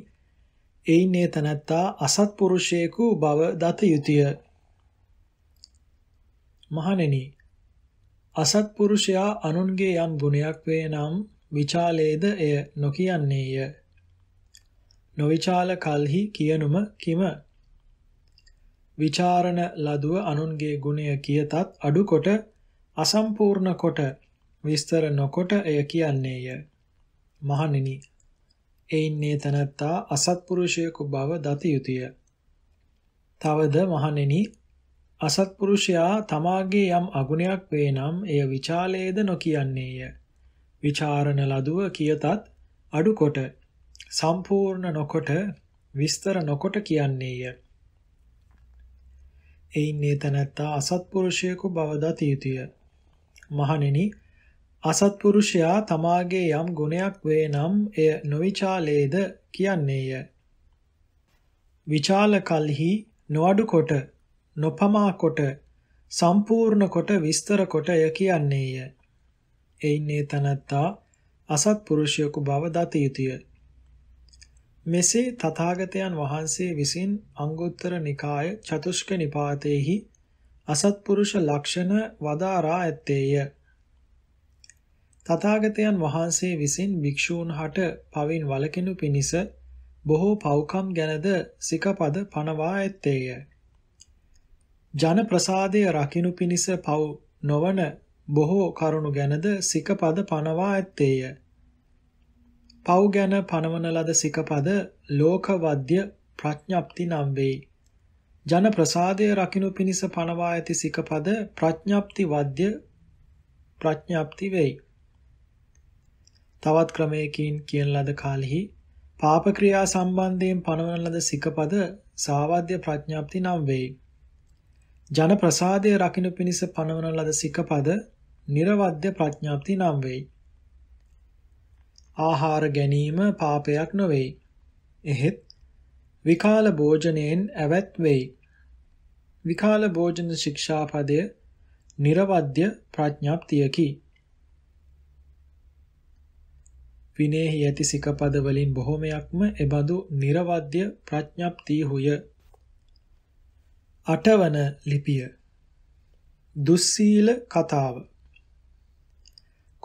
එයින් ඒ තනත්තා අසත්පුරුෂයෙකු බව දත යුතුය. මහණෙනි අසත්පුරුෂයා අනුන්ගේ යම් ගුණයක් වේ නම් විචාලේද එය නොකියන්නේය නොවිචාල කල්හි කියනුම කිම විචාරණ ලදුව අනුන්ගේ ගුණය කියතත් අඩුකොට අසම්පූර්ණ කොට විස්තර නොකොට එය කියන්නේය මහණෙනි එයින්නේ තනත්තා අසත්පුරුෂයෙකු බව දත යුතුය තවද මහණෙනි අසත්පුරුෂයා තමාගේ යම් අගුණයක් වේ නම් එය විචාලයේද නොකියන්නේය. විචාරණ ලදුව කියතත් අඩුකොට සම්පූර්ණ නොකොට විස්තර නොකොට කියන්නේය. එයින් ඒතනත්තා අසත්පුරුෂයෙකු බව දත යුතුය. මහණෙනි අසත්පුරුෂයා තමාගේ යම් ගුණයක් වේ නම් එය නොවිචාලේද කියන්නේය. විචාල කල්හි නොඅඩු කොට නොපමා කොට සම්පූර්ණ කොට විස්තර කොට එය කියන්නේය. එයින් ඒ තනත්තා අසත්පුරුෂයෙකු බව දත යුතුය. මෙසේ තථාගතයන් වහන්සේ විසින් අංගුත්තර නිකාය චතුෂ්ක නිපාතේහි අසත්පුරුෂ ලක්ෂණ වදාරා ඇත්තේය. තථාගතයන් වහන්සේ විසින් භික්ෂූන් හට පවින් වළකිනු පිණිස බොහෝ පෞකම් ගැනද සිකපද පනවා ඇත්තේය. ජන ප්‍රසාදය රකිනු පිණිස පව් නොවන බොහෝ කරුණු ගැනද සිකපද පනවා ඇත්තේය. පව් ගැන පනවන ලද සිකපද ලෝකවද්‍ය ප්‍රඥප්ති නම් වෙයි. ජන ප්‍රසාදය රකිනු පිණිස පනවා ඇති සිකපද ප්‍රඥප්ති වද්‍ය ප්‍රඥප්ති වෙයි. තවත් ක්‍රමයකින් කියන ලද කාලෙහි පාප ක්‍රියා සම්බන්ධයෙන් පනවන ලද සිකපද සාවද්‍ය ප්‍රඥප්ති නම් වෙයි. ජන ප්‍රසාදය රකින්න පිණිස පනවන ලද සිකපද නිර්වද්‍ය ප්‍රඥාප්ති නම් වෙයි. ආහාර ගැනීම පාපයක් නොවේ. එහෙත් විකාල භෝජනයෙන් ඇවත් වෙයි. විකාල භෝජන ශික්ෂාපදය නිර්වද්‍ය ප්‍රඥාප්තියකි. විනේහි ඇති සිකපද වලින් බොහොමයක්ම එබඳු නිර්වද්‍ය ප්‍රඥාප්තිය හුය. අටවන ලිපිය දුස්සීල කතාව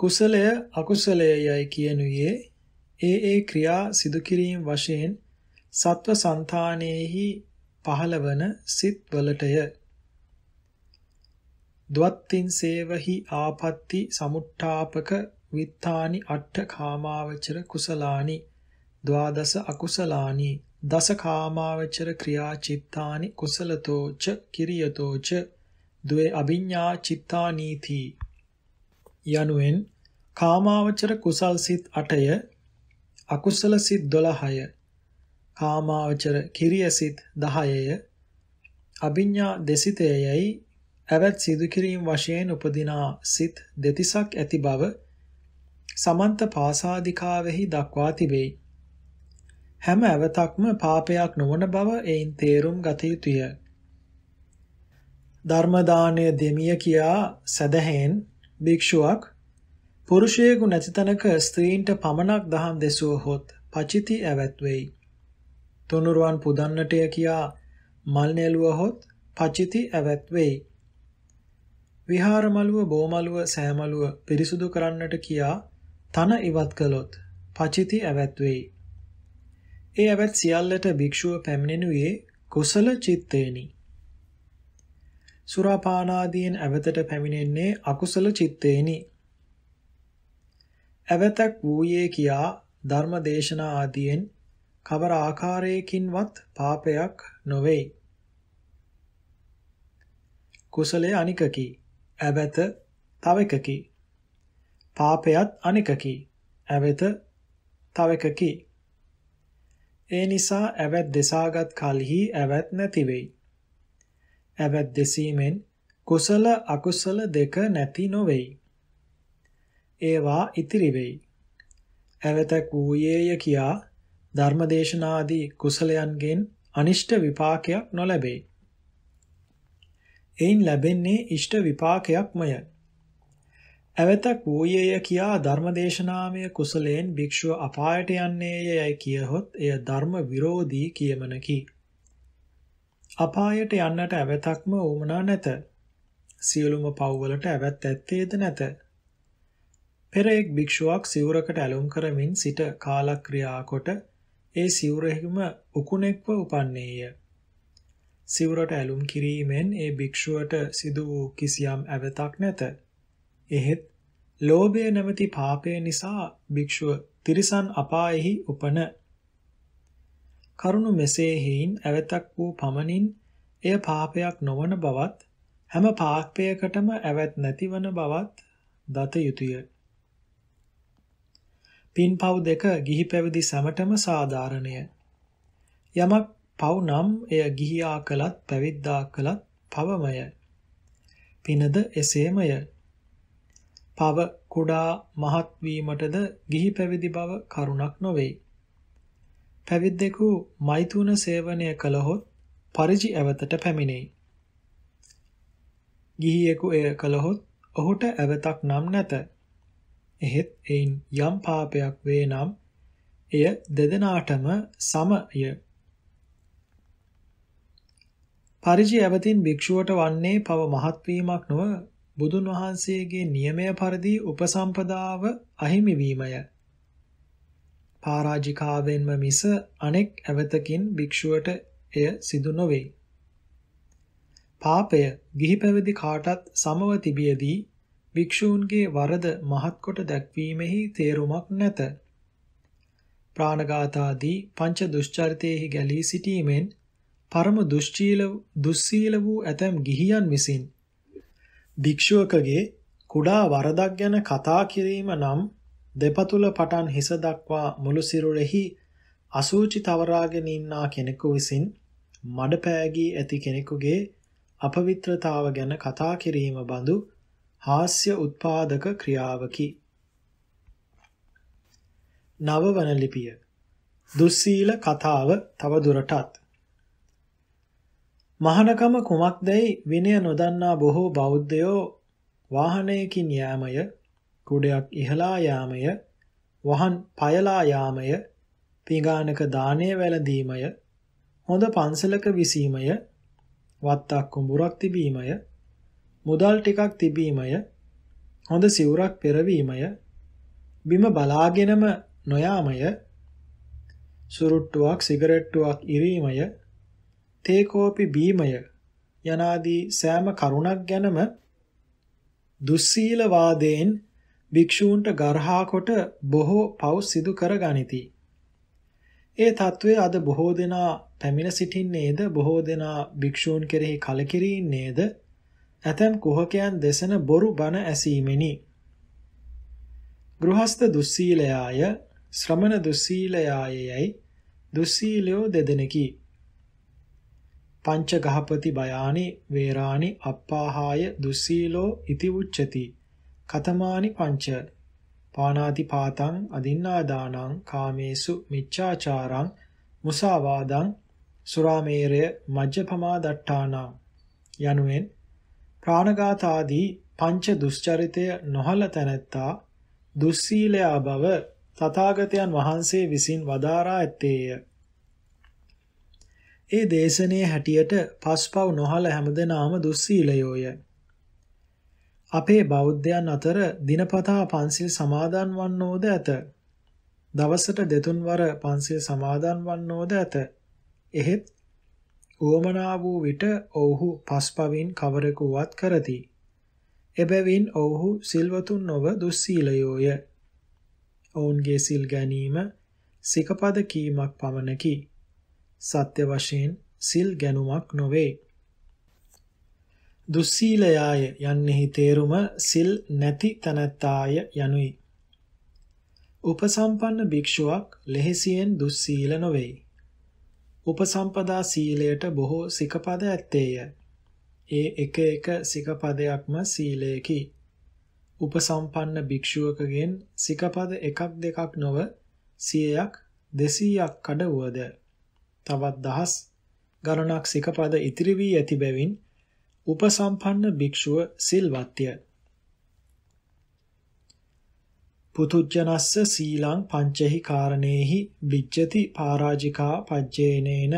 කුසලය අකුසලය යයි කියනුයේ ඒ ඒ ක්‍රියා සිදු කිරීම වශයෙන් සත්ව సంతානෙහි පහළවන සිත් වලටය ද්වත්තින් සේවහි ආපත්‍ති සමුට්ඨාපක විත්තානි අට්ඨ කාමාවචර කුසලානි ද්වාදස අකුසලානි දස කාමාවචර ක්‍රියා චිත්තානි කුසලතෝ ච කිරියතෝ ච ද්වේ අභිඤ්ඤා චිත්තානීති යනුවෙන් කාමාවචර කුසල් සිත් 8ය අකුසල සිත් 12ය කාමාවචර කිරිය සිත් 10ය අභිඤ්ඤා දෙසිතයයි ඇවත් සිදු කිරීම වශයෙන් උපදිනා සිත් දෙතිසක් ඇති බව සමන්ත පාසාදිකාවෙහි දක්වා තිබේ. හැම ඇවතක්ම පාපයක් නොවන බව එයින් තේරුම් ගත යුතුය. ධර්ම දාණය දෙමිය කියා සදහෙන් භික්ෂුවක් පුරුෂයෙකු නැති තැනක ස්ත්‍රීන්ට පමණක් දහම් දෙසුවහොත් පචිති ඇවත් වෙයි. තුනුරුවන් පුදන්නටය කියා මල් නෙළුවහොත් පචිති ඇවත් වෙයි. විහාර මළුව බෝමළුව සෑමළුව පිරිසුදු කරන්නට කියා තන ඉවත් කළොත් පචිති ඇවත් වෙයි. ඒ ඇවැත් සියල්ලට භික්ෂුව පැමිණෙනුයේ කුසල චිත්තේනි. සුරාපානාදීන් ඇවතට පැමිණෙන්නේ අකුසල චිත්තේනි. ඇවතක් වූයේ කියා ධර්මදේශනා ආදීන් කවර ආකාරයකින්වත් පාපයක් නොවේ. කුසලයේ අනිකකි. ඇවත තව එකකි. පාපයත් අනිකකි. ඇවත තව එකකි. ඒ නිසා ඇවැත් දෙසාගත් කලෙහි ඇවැත් නැති වෙයි. ඇවැත් දෙසීමෙන් කුසල අකුසල දෙක නැති නොවේයි. ඒවා ඉතිරි වෙයි. ඇවතක් වූයේය කියා ධර්මදේශනාදී කුසලයන්ගෙන් අනිෂ්ට විපාකයක් නොලැබේ. එයින් ලැබෙන්නේ ඉෂ්ට විපාකයක්මය. ඇවතක් වූයේය කියා ධර්මදේශනාමය කුසලයෙන් භික්ෂුව අපායට යන්නේය යයි කියහොත් එය ධර්ම විරෝධී කියමනකි. අපායට යන්නට ඇවතක්ම වුමනා නැත. සියලුම පව්වලට ඇවත් ඇත්තේද නැත. පෙර එක් භික්ෂුවක් සිවුරකට ඇලුම් කරමින් සිට කාලක්‍රියා කොට ඒ සිවුරෙහිම උකුණෙක්ව උපන්නේය. සිවුරට ඇලුම් කිරීමෙන් ඒ භික්ෂුවට සිදු වූ කිසියම් ඇවතක් නැත. එහෙත් ලෝභය නැමැති පාපය නිසා භික්ෂුව තිරිසන් අපායෙහි උපන කරුණු මෙසේ හේයින් ඇවතක් වූ පමණින් එය පාපයක් නොවන බවත් හැම පාපයකටම ඇවත් නැතිවන බවත් දත යුතුය. පින් පව් දෙක ගිහි පැවිදි සැමටම සාධාරණය. යමක් පව් නම් එය ගිහියා කළත් පැවිද්දා කළත් පවමය. පිනද එසේමය. පව කුඩා මහත් වීමටද ගිහි පැවිදි බව කරුණක් නොවේ. පැවිද්දෙකු මෛතුන සේවනය කළහොත් පරිජි ඇවතට පැමිණෙයි. ගිහියෙකු එය කළහොත් ඔහුට ඇවතක් නම් නැත. එහෙත් එයින් යම් පාපයක් වේ නම් එය දෙදෙනාටම සමය. පරිජි ඇවතින් භික්ෂුවට වන්නේ පව මහත් වීමක් නොව බුදුන් වහන්සේගේ නියමය පරිදි උපසම්පදාව අහිමි වීමය. පරාජිකාවෙන්ම මිස අනෙක් ඇවතකින් භික්ෂුවට එය සිදු නොවේ. පාපය ගිහි පැවිදි කාටත් සමව තිබියදී භික්ෂූන්ගේ වරද මහත්කොට දැක්වීමෙහි තේරුමක් නැත. ප්‍රාණඝාතාදී පංච දුෂ්චරිතයේහි ගැලී සිටීමෙන් පරම දුෂ්චීල දුස්සීල වූ ඇතැම් ගිහියන් විසින් භික්ෂුවකගේ කුඩා වරදක් ගැන කතා කිරීම නම් දෙපතුල පටන් හිස දක්වා මුළු සිරුරෙහි අසූචි තවරාගෙන ඉන්නා කෙනෙකු විසින් මඩ පෑගී ඇති කෙනෙකුගේ අපවිත්‍රතාව ගැන කතා කිරීම බඳු හාස්‍ය උත්පාදක ක්‍රියාවකි. නවවන ලිපිය. දුස්සීල කතාව තව දුරටත් මහනකම කුමක්දැයි විනය නොදන්නා බොහෝ බෞද්ධයෝ වාහනයකින් යාමය, කුඩයක් ඉහලා යාමය, වහන් පයලා යාමය, පිඟානක දාණය වැළඳීමය, හොඳ පන්සලක විසීමය, වත්තක් කුඹුරක් තිබීමය, මුදල් ටිකක් තිබීමය, හොඳ සිවුරක් පෙරවීමය, බිම බලාගෙනම නොයාමය, සුරුට්ටුවක් සිගරට්ටුවක් ඉරීමය තේකෝපි බීමය යනාදී සෑම කරුණක් ගැනම දුස්සීල වාදයෙන් භික්ෂූන්ට ගර්හා කොට බොහෝ පව් සිදු කර ගනිති. ඒ తත්වය අද බොහෝ දෙනා පැමිණ සිටින්නේද බොහෝ දෙනා භික්ෂූන් කෙරෙහි කලකිරීන්නේද ඇතැම් කුහකයන් දෙසන බොරු බණ ඇසීමෙනි. ගෘහස්ත දුස්සීලයාය ශ්‍රමණ දුස්සීලයායයි දුස්සීලයෝ දෙදෙනකි. පංචගහපති බයානි වේරානි අප්පාහාය දුස්සීලෝ ඉති උච්චති කතමානි පංච පානාති පාතං අදින්නාදානං කාමේසු මිච්ඡාචාරං මුසාවාදං සුරාමේරය මජ්ජපමා දට්ඨානං යනුවෙන් ප්‍රාණඝාත ආදී පංච දුස්චරිතය නොහල තැනැත්තා දුස්සීලයා බව තථාගතයන් වහන්සේ විසින් වදාරා ඇත්තේය ඒ දේශනයේ හැටියට පස්පව් නොහල හැමදෙනාම දුස්සීලයෝය. අපේ බෞද්ධයන් අතර දිනපතා පන්සිල් සමාදන් වන්නෝද ඇත. දවසට දෙතුන් වර පන්සිල් සමාදන් වන්නෝද ඇත. එහෙත් උවමනා වූ විට ඔවුහු පස්පවින් කවරෙකු වත් කරති. එබැවින් ඔවුහු සිල්වතුන් නොව දුස්සීලයෝය. ඔවුන්ගේ සිල් ගැනීම සිකපද කීමක් පමණකි. සත්‍ය වශයෙන් සිල් ගැනුමක් නොවේ. දුස්සීලයාය යන්නෙහි තේරුම සිල් නැති තනත්තාය යනුයි. උපසම්පන්න භික්ෂුවක් ලෙහෙසියෙන් දුස්සීල නොවේ. උපසම්පදා සීලයට බොහෝ සිකපද ඇත්තේය. ඒ එක එක සිකපදයක්ම සීලයකි. උපසම්පන්න භික්ෂුවකගෙන් සිකපද එකක් දෙකක් නොව සියයක් දෙසීයක් කඩ වුවද තවත් දහස් ගණනක් සිකපද ඉතිරි වී ඇති බැවින් උපසම්පන්න භික්ෂුව සිල්වත්ය. පුතුජනස්ස සීලං පංචෙහි කාරණේහි විජ්ජති පරාජිකා පජ්ජේනේන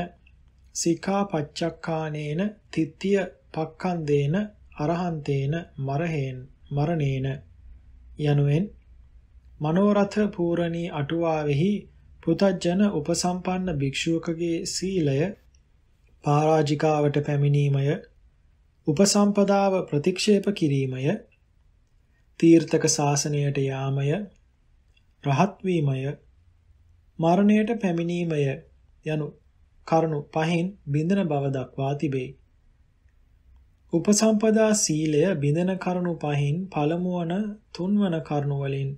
සිකා පච්චක්කානේන තිත්තිය පක්ඛන්දේන අරහන්තේන මරහේන මරණේන යනුවෙන් මනෝරථ පූර්ණී අටුවාවෙහි පුතජන උපසම්පන්න භික්ෂුවකගේ සීලය පරාජිකාවට පැමිණීමය උපසම්පදාව ප්‍රතික්ෂේප කිරීමය තීර්ථක ශාසනයට යාමය රහත් වීමය මරණයට පැමිණීමය යනු කරුණු පහෙන් බිඳන බව දක්වා තිබේ උපසම්පදා සීලය බිඳන කරුණු පහෙන් පළමුවන තුන්වන කරුණු වලින්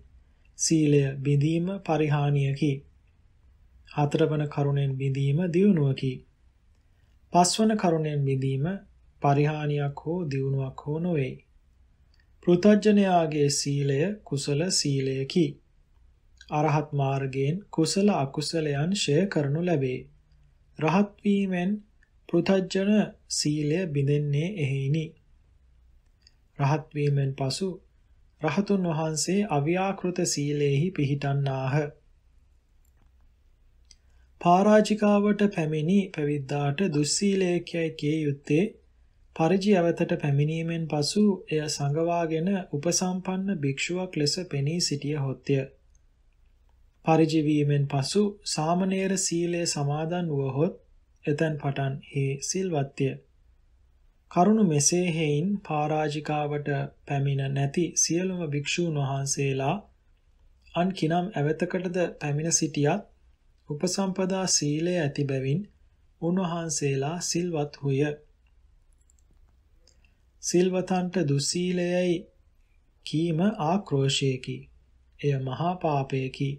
සීලය බිඳීම පරිහානියකි හතරවන කරුණෙන් බිඳීම දියුණුවකි. පස්වන කරුණෙන් බිඳීම පරිහානියක් හෝ දියුණුවක් හෝ නොවේ. පෘතජ්ජනයාගේ සීලය කුසල සීලයකි. අරහත් මාර්ගයෙන් කුසල අකුසලයන් ෂය කරනු ලැබේ. රහත් වීමෙන් පෘතජ්ජන සීලය බිඳෙන්නේ එහෙයිනි. රහත් වීමෙන් පසු රහතුන් වහන්සේ අව්‍යාකෘත සීලේහි පිහිටන්නාහ. පරාජිකාවට පැමිණි පැවිද්දාට දුස්සීලයකයි කිය යුත්තේ පරිජි අවතට පැමිණීමෙන් පසු එය සංගවාගෙන උපසම්පන්න භික්ෂුවක් ලෙස පෙනී සිටිය හොත්ය. පරිජි වීමෙන් පසු සාමණේර සීලය සමාදන් වුවහොත් එතෙන් පටන් හේ සිල්වත්ය. කරුණු මෙසේ හේයින් පරාජිකාවට පැමිණ නැති සියලුම භික්ෂූන් වහන්සේලා අන් කිනම් ඇවතකටද පැමිණ සිටියත් උපසම්පදා සීලය ඇති බැවින් උන්වහන්සේලා සිල්වත් හුය. සිල්වතන්ට දුස්සීලයයි කීම ආක්‍රෝෂයකි. එය මහා පාපයකි.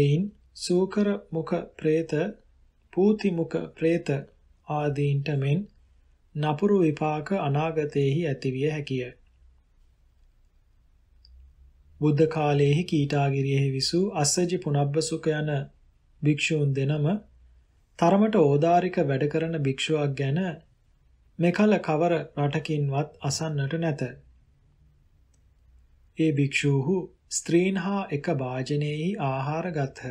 එයින් සූකර මුඛ പ്രേත, පූති මුඛ പ്രേත ආදීන්ට මෙන් නපුරු විපාක අනාගතයේහි ඇතිවිය හැකිය. බුද්ධ කාලයේහි කීටාගිරියෙහි විසූ අස්සජි පුනබ්බසුක යන භික්ෂූන් දෙනම තරමට ඕදාරික වැඩ කරන භික්ෂුවක් ගැන මෙකල කවර රටකින්වත් අසන්නට නැත. ඒ භික්ෂූහු ස්ත්‍රීන් හා එක භාජනයෙහි ආහාර ගත්හ.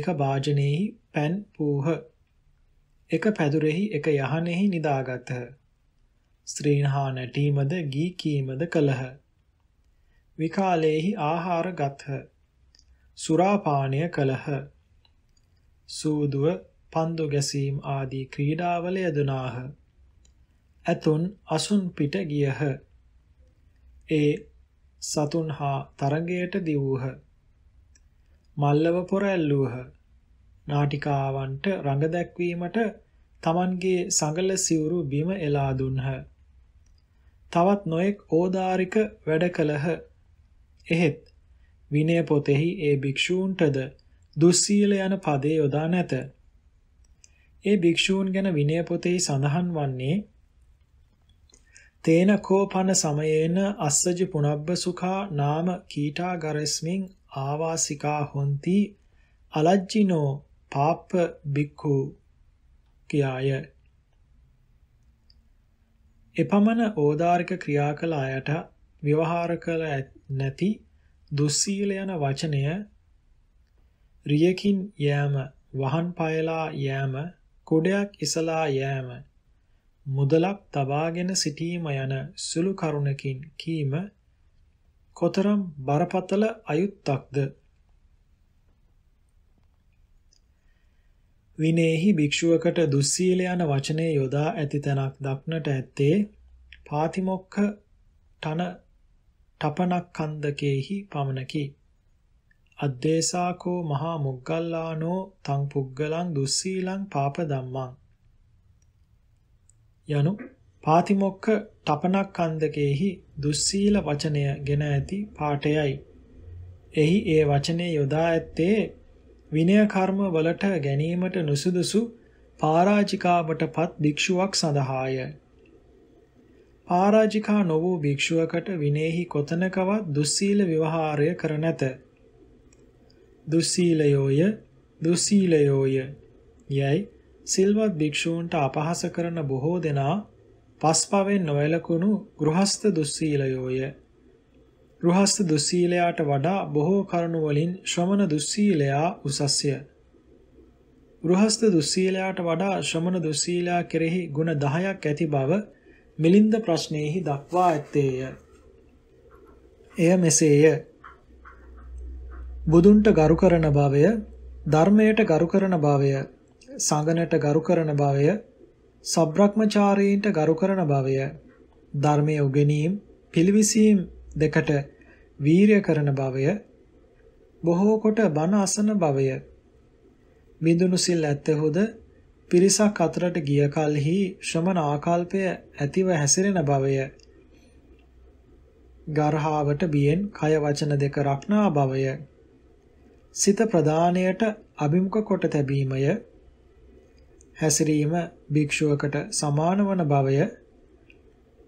එක භාජනයෙහි පැන් පූහ. එක පැදුරෙහි එක යහනෙහි නිදාගත්හ. ස්ත්‍රීන් හා නැටීමද ගී කීමද කළහ. විකාලේහි ආහාර ගත්හ. සුරාපානය කළහ. සූදුව පන්දු ගැසීම් ආදී ක්‍රීඩාවල යෙදුනාහ. ඇතුන් අසුන් පිට ගියහ. ඒ සතුන් හා තරඟයට දිවූහ. මල්ලව පොර ඇල්ලූහ. නාටිකාවන්ට රඟ දැක්වීමට තමන්ගේ සඟල සිවුරු බිම එලා දුන්හ. තවත් නොයෙක් ඕදාරික වැඩ කළහ. එහෙත් විනය පොතෙහි ඒ භික්ෂූන්ටද දුස්සීල යන පදේ යොදා නැත. ඒ භික්ෂූන් ගැන විනය පොතෙහි සඳහන් වන්නේ තේන කෝපන සමයේන අස්සජ පුනබ්බ සුඛා නාම කීටා ගරස්මින් ආවාසිකා හොಂತಿ අලජ්ජිනෝ පාප බික්ඛු කියාය එපමණ ඕදාර්ක ක්‍රියා කළ අයට විවහාර කළ නැති දුස්සීල යන වචනය රියකින් යෑම වහන් පායලා යෑම කුඩයක් ඉසලා යෑම මුදලක් තබාගෙන සිටීම යන සුළු කරුණකින් කීම කොතරම් බරපතල අයුත්තක්ද විනේහි භික්ෂුවකට දුස්සීල යන වචනේ යොදා ඇති තැනක් දක්නට ඇත්තේ පාතිමොක්ඛ තන තපනක්ඛන්දකේහි පමනකි. අද්දේශාකෝ මහා මොග්ගල්ලානෝ තං පුග්ගලං දුස්සීලං පාප ධම්මං. යනු පාතිමොක්ඛ තපනක්ඛන්දකේහි දුස්සීල වචනය ගෙන ඇති පාඨයයි. එහි ඒ වචනේ යොදා ඇත්තේ විනය කර්ම වලට ගැනීමට නුසුදුසු පාරාජිකාවටපත් භික්ෂුවක් සඳහාය. පරාජිකා නො වූ භික්ෂුවකට විනේහි කොතනකවත් දුස්සීල විවහාරය කර නැත. දුස්සීලයෝය දුස්සීලයෝය යයි සිල්වත් භික්ෂූන්ට අපහාස කරන බොහෝ දෙනා පස්පවෙන් නොවැළකුණු ගෘහස්ත දුස්සීලයෝය. ගෘහස්ත දුස්සීලයාට වඩා බොහෝ කරුණු වලින් ශ්‍රමණ දුස්සීලයා උසස්ය. ගෘහස්ත දුස්සීලයාට වඩා ශ්‍රමණ දුස්සීලයා කෙරෙහි ගුණ 10ක් ඇති බව මිලින්ද ප්‍රශ්නයෙහි දක්වා ඇත්තේය. එය මෙසේය. බුදුන්ට ගරු කරන භාවය, ධර්මයට ගරු කරන භාවය, සංගණයට ගරු කරන භාවය, සබ්‍රක්‍මචාරීන්ට ගරු කරන භාවය, ධර්මයේ උගෙනීම්, පිළිවිසීම් දෙකට වීරය කරන භාවය, බොහෝ කොට බණ අසන භාවය, බිඳුනු සිල් ඇත්තෙහුද පිරිසක් අතරට ගිය කලෙහි ශ්‍රමණ ආකල්පය ඇතිව හැසිරෙන භවය ගර්හාවට බියෙන් කය වචන දෙක රක්නා භවය සිත ප්‍රදාණයට අභිමුඛ කොට තැබීමය හැසිරීම භික්ෂුවකට සමාන වන භවය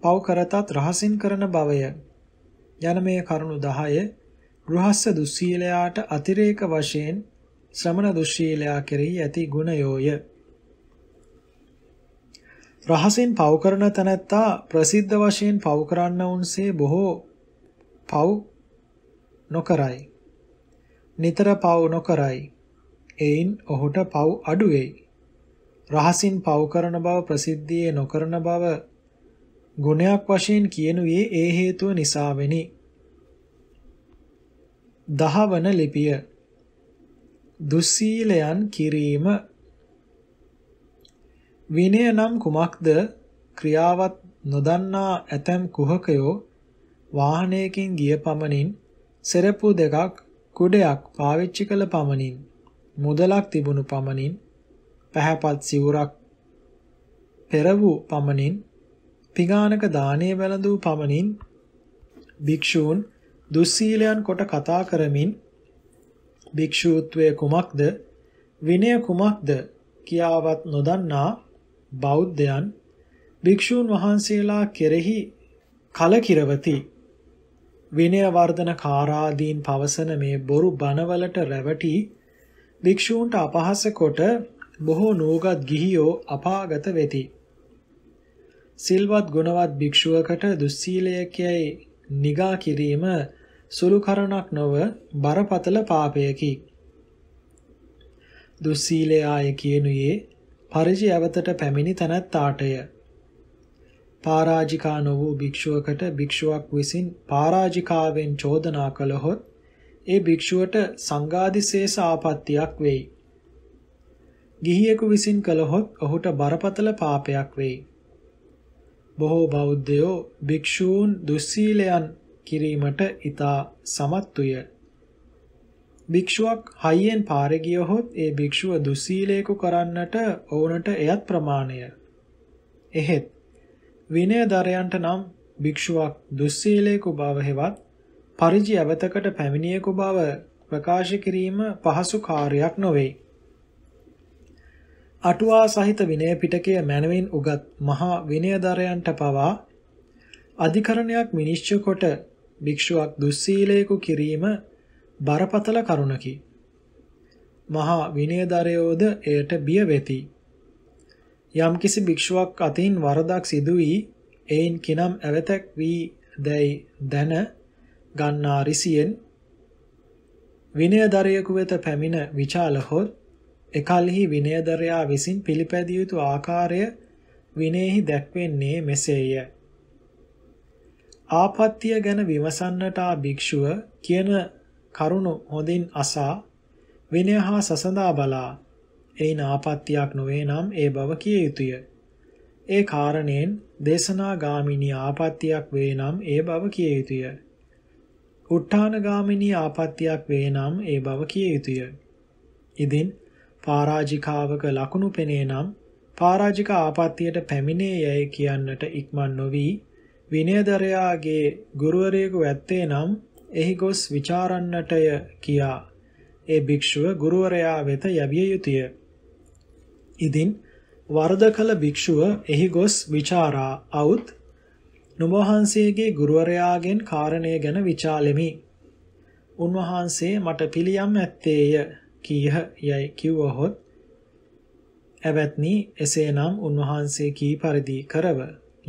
පව කරතත් රහසින් කරන භවය යන මේ කරුණු 10 ගෘහස්ස දුස්සීලයාට අතිරේක වශයෙන් ශ්‍රමණ දුස්සීලයා කෙරෙහි ඇති ගුණයෝය රහසින් පව කරන තැනැත්තා ප්‍රසිද්ධ වශයෙන් පව කරන්නවුන්සේ බොහෝ පව නොකරයි. නිතර පව නොකරයි. එයින් ඔහුට පව අඩු වෙයි. රහසින් පව කරන බව ප්‍රසිද්ධියේ නොකරන බව ගුණයක් වශයෙන් කියනුවේ ඒ හේතුව නිසාවෙනි. දහවන ලිපිය දුස්සීලයන් කිරීම විනය නම් කුමක්ද ක්‍රියාවත් නොදන්නා ඇතැම් කුහකයෝ වාහනයකින් ගිය පමණින් සෙරප්පු දෙකක් කුඩයක් පාවිච්චි කළ පමණින් මුදලක් තිබුණු පමණින් පැහැපත් සිවුරක් පෙර වූ පමණින් පිගානක දාණය වැළඳූ පමණින් භික්ෂූන් දුස්සීලයන් කොට කතා කරමින් භික්ෂූත්වය කුමක්ද විනය කුමක්ද කියාවත් නොදන්නා බෞද්ධයන් භික්ෂූන් වහන්සේලා කෙරෙහි කලකිරවති. විනය වර්ධන කාරාදීන් පවසන මේ බොරු බණවලට රැවටි භික්ෂූන්ට අපහාස කොට බොහෝ නෝගත් ගිහියෝ අපාගත වෙති. සිල්වත් ගුණවත් භික්ෂුවකට දුස්සීලයකයි නිගා කිරීම සුළු කරණක් නොව බරපතල පාපයකි. දුස්සීලයාය කියනුයේ පරිසි ඇවතට පැමිණි තැනැත්තාටය. පරාජිකා නො වූ භික්ෂුවකට භික්ෂුවක් විසින් පරාජිකාවෙන් චෝදනා කළහොත් ඒ භික්ෂුවට සංඝාදිශේෂ ආපත්‍යක් වෙයි. ගිහියෙකු විසින් කළහොත් ඔහුට බරපතල පාපයක් වෙයි. බොහෝ බෞද්ධයෝ භික්ෂූන් දුස්සීලයන් කිරීමට ඊතා සමත්තුය. භික්ෂුවක් හයියෙන් පාරේ ගියහොත් ඒ භික්ෂුව දුස්සීලයකු කරන්නට ඕනට එයත් ප්‍රමාණය. එහෙත් විනයදරයන්ට නම් භික්ෂුවක් දුස්සීලයකු බව හෙවත් පරිජි අවතකට පැමිණියෙකු බව ප්‍රකාශ කිරීම පහසු කාර්යයක් නොවේ. අටුවා සහිත විනය පිටකය මැනවින් උගත් මහා විනයදරයන්ට පවා අධිකරණයක් මිනිස්්‍ය කොට භික්ෂුවක් දුස්සීලයකු කිරීම බරපතල කරුණකි. මහා විනයදරයෝද එයට බිය වෙති. යම්කිසි භික්ෂුවක් අතින් වරදක් සිදු වී එයින් කිනම් ඇවතක් වී දැයි දැන ගන්නා රිසියෙන් විනයදරයෙකු වෙත පැමිණ විචාල හොත් එකල්හි විනයදරයා විසින් පිළිපැදිය යුතු ආකාරය විනයෙහි දැක්වෙන්නේ මෙසේය. ආපත්‍ය ගැන විමසන්නට ආ භික්ෂුව කියන කරුණු හොඳින් අසා විනය හා සසඳා බලා එයින් ආපත්‍යක් නොවේ නම් ඒ බව කිය යුතුය. ඒ කාරණයෙන් දේශනා ගාමිනී ආපත්‍යක් වේ නම් ඒ බව කිය යුතුය. උත්තාන ගාමිනී ආපත්‍යක් වේ නම් ඒ බව කිය යුතුය. ඉදින් පරාජිකාවක ලකුණු පෙනේ නම් පරාජික ආපත්‍යයට පැමිණේ යැයි කියන්නට ඉක්මන් නොවි විනයදරයාගේ ගුරුවරයෙකු ඇත්තේ නම් එහි ගොස් ਵਿਚාරන්නටය කියා ඒ භික්ෂුව ගුරුවරයා වෙත යවිය යුතුය. ඉදින් වරද කළ භික්ෂුව එහි ගොස් ਵਿਚාරා අවුත් නුඹහන්සේගේ ගුරුවරයාගෙන් කාරණය ගැන විචාලෙමි. උන්වහන්සේ මට පිළියම් ඇත්තේය කීහ යයි කිව්වහොත් ඇවැත්නි එසේනම් උන්වහන්සේ කී පරිදි කරව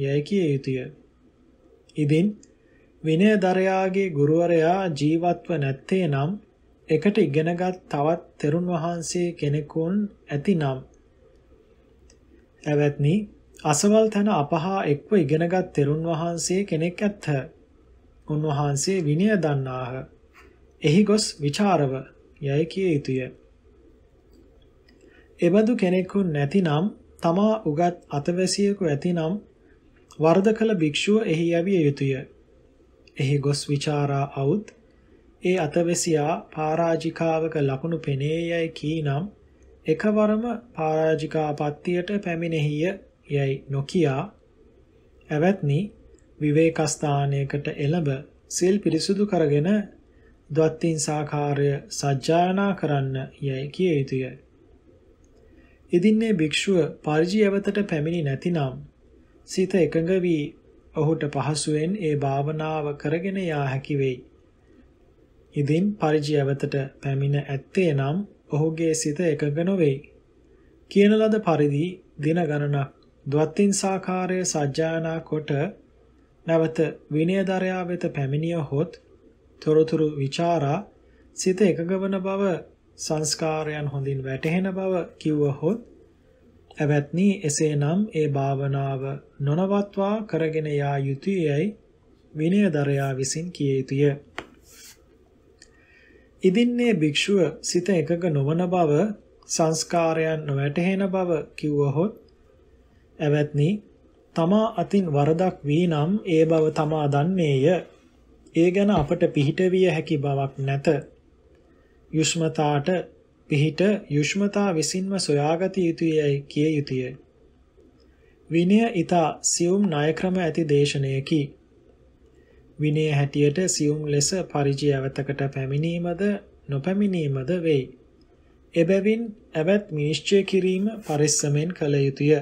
යයි කිය යුතුය. ඉදින් විනයදරයාගේ ගුරුවරයා ජීවත්ව නැත්තේ නම් එකට ඉගෙනගත් තවත් තෙරුන් වහන්සේ කෙනෙකුන් ඇතිනම් එවත්නි අසවල් තන අපහා එක්ව ඉගෙනගත් තෙරුන් වහන්සේ කෙනෙක් ඇත්හ. උන්වහන්සේ විනය දන්නාහ. එහි ගොස් ਵਿਚාරව යයි කිය යුතුය. එබඳු කෙනෙකු නැතිනම් තමා උගත් අතවැසියෙකු ඇතිනම් වර්ධකල භික්ෂුව එහි යවිය යුතුය. එහි ගොස් විචාරා අවුත් ඒ අතවැසියා පරාජිකාවක ලකුණු පෙනේ යයි කීනම් එකවරම පරාජිකා පත්තියට පැමිණෙහිය යයි නොකියා ඇවත්නි විවේකස්ථානයකට එළඹ සිල් පිරිසුදු කරගෙන ද්වත්තින් සාකාරය සජ්ජායනා කරන්න යයි කිය යුතුය. ඉදින්නේ භික්ෂුව පරිජි ඇවතට පැමිණි නැතිනම් සිත එකඟ වී ඔහුට පහසුවෙන් ඒ භාවනාව කරගෙන යා හැකි වෙයි. ඉදින් පරිජයවතට පැමිණ ඇත්තේ නම් ඔහුගේ සිත එකඟ නොවේ. කියන ලද පරිදි දින ගණනක් ද්වත්ින් සාකාරයේ සජ්ජායනා කොට නැවත විනයදරයා වෙත පැමිණියහොත් තොරතුරු ਵਿਚාරා සිත එකඟ වන බව සංස්කාරයන් හොඳින් වැටහෙන බව කිව්වහොත් ඇවැත්නි එසේනම් ඒ භාවනාව නොනවත්වා කරගෙන යා යුතුයයි විනයදරයා විසින් කිය යුතුය. ඉදින්නේ භික්ෂුව සිත එකක නොවන බව සංස්කාරයන් නොවැටහෙන බව කිව්වහොත් ඇවැත්නි තමා අතින් වරදක් වී නම් ඒ බව තමා දන්නේය. ඒ ගැන අපට පිහිට විය හැකි බවක් නැත. යුෂ්මතාට පිහිට යුෂ්මතා විසින්ම සොයාගත යුතුයයි කිය යුතුය. විනය ඊතා සියුම් ණයක්‍රම ඇති දේශනයකි. විනය හැටියට සියුම් ලෙස පරිජය අවතකට පැමිණීමද නොපැමිණීමද වෙයි. එබැවින් ඇවත් නිශ්චය කිරීම පරිස්සමෙන් කළ යුතුය.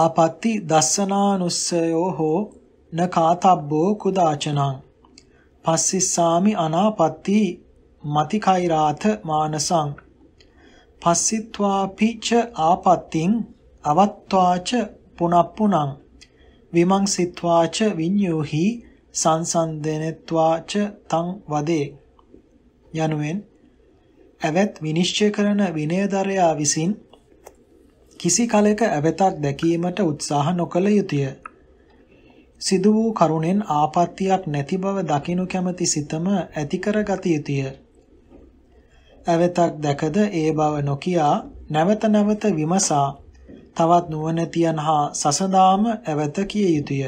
ආපත්‍ති දස්සනානුස්සයෝ හෝ න කාතබ්බෝ කුදාචනං පස්සිස්සාමි අනාපත්‍ති මතිකෛරාත මානසං පස්සිත්වාපි ච ආපත්තිං අවත්වාච පුනප්පුනං විමංසිත්වාච විඤ්ඤෝහි සංසන්දනෙත්වාච තං වදේ යනුවෙන් ඇවැත් විනිශ්චය කරන විනයදරයා විසින් කිසි කලෙක ඇවැතක් දැකීමට උත්සාහ නොකළ යුතුය. සිදු වූ කරුණෙන් ආපත්‍යක් නැති බව දකිනු කැමැති සිතම ඇති කරගත යුතුය. ඇවතක් දැකද ඒ බව නොකියා නැවත නැවත විමසා තවත් නුවණැතියන් හා සසදාම ඇවත කිය යුතුය.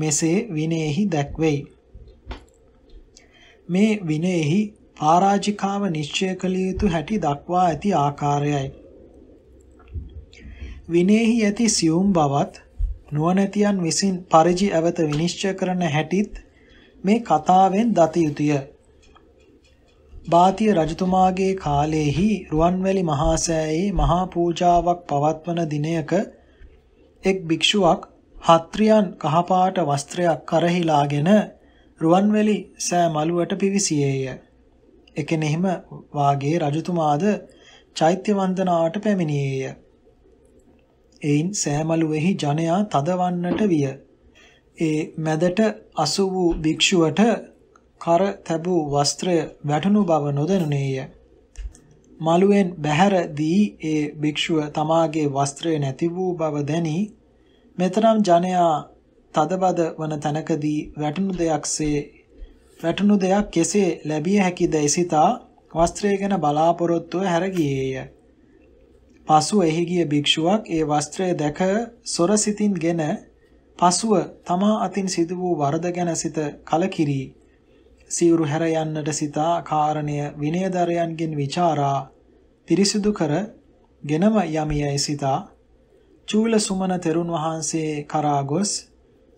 මෙසේ විනයෙහි දැක්වෙයි. මේ විනයෙහි පරාජිකාව නිශ්චය කළ යුතු හැටි දක්වා ඇති ආකාරයයි. විනයෙහි ඇති සියුම් බවත් නුවණැතියන් විසින් පරිජි ඇවත විනිශ්චය කරන හැටිත් මේ කතාවෙන් දත යුතුය. බාතිය රජතුමාගේ කාලයේහි රුවන්වැලි මහා සෑයේ මහා පූජාවක් පවත්වන දිනයක එක් භික්ෂුවක් හත්රියන් කහපාට වස්ත්‍රයක් කරහිලාගෙන රුවන්වැලි සෑ මළුවට පිවිසියේය. එකෙනෙහිම වාගේ රජතුමාද චෛත්‍ය වන්දනාවට පැමිණියේය. එයින් සෑමලුවේහි ජනයා තදවන්නට විය. ඒ මැදට අසු වූ භික්ෂුවට කර තැබූ වස්ත්‍රය වැටුණු බව නොදැනුනේය. මළුවෙන් බැහැර දී ඒ භික්ෂුව තමාගේ වස්ත්‍රය නැති වූ බව දැනි මෙතරම් ජනයා තදබද වන තැනකදී වැටුණු දෙයක්සේ වැටුණු දෙයක් කෙසේ ලැබිය හැකිද සිතා වස්ත්‍රය ගැන බලාපොරොත්තුව හැරගියේය. පසු එහි ගිය භික්ෂුවක් ඒ වස්ත්‍රය දැක සොරසිතින්ගෙන පසුව තමා අතින් සිදු වූ වරද ගැන සිත කලකිරී සිවුරු හැර යන්නට සිතා කාරණය විනයදරයන්ගෙන් ਵਿਚාරා පිරිසිදු කර ගෙනම යමියයි සිතා චූල සුමන තෙරුන් වහන්සේ කරා ගොස්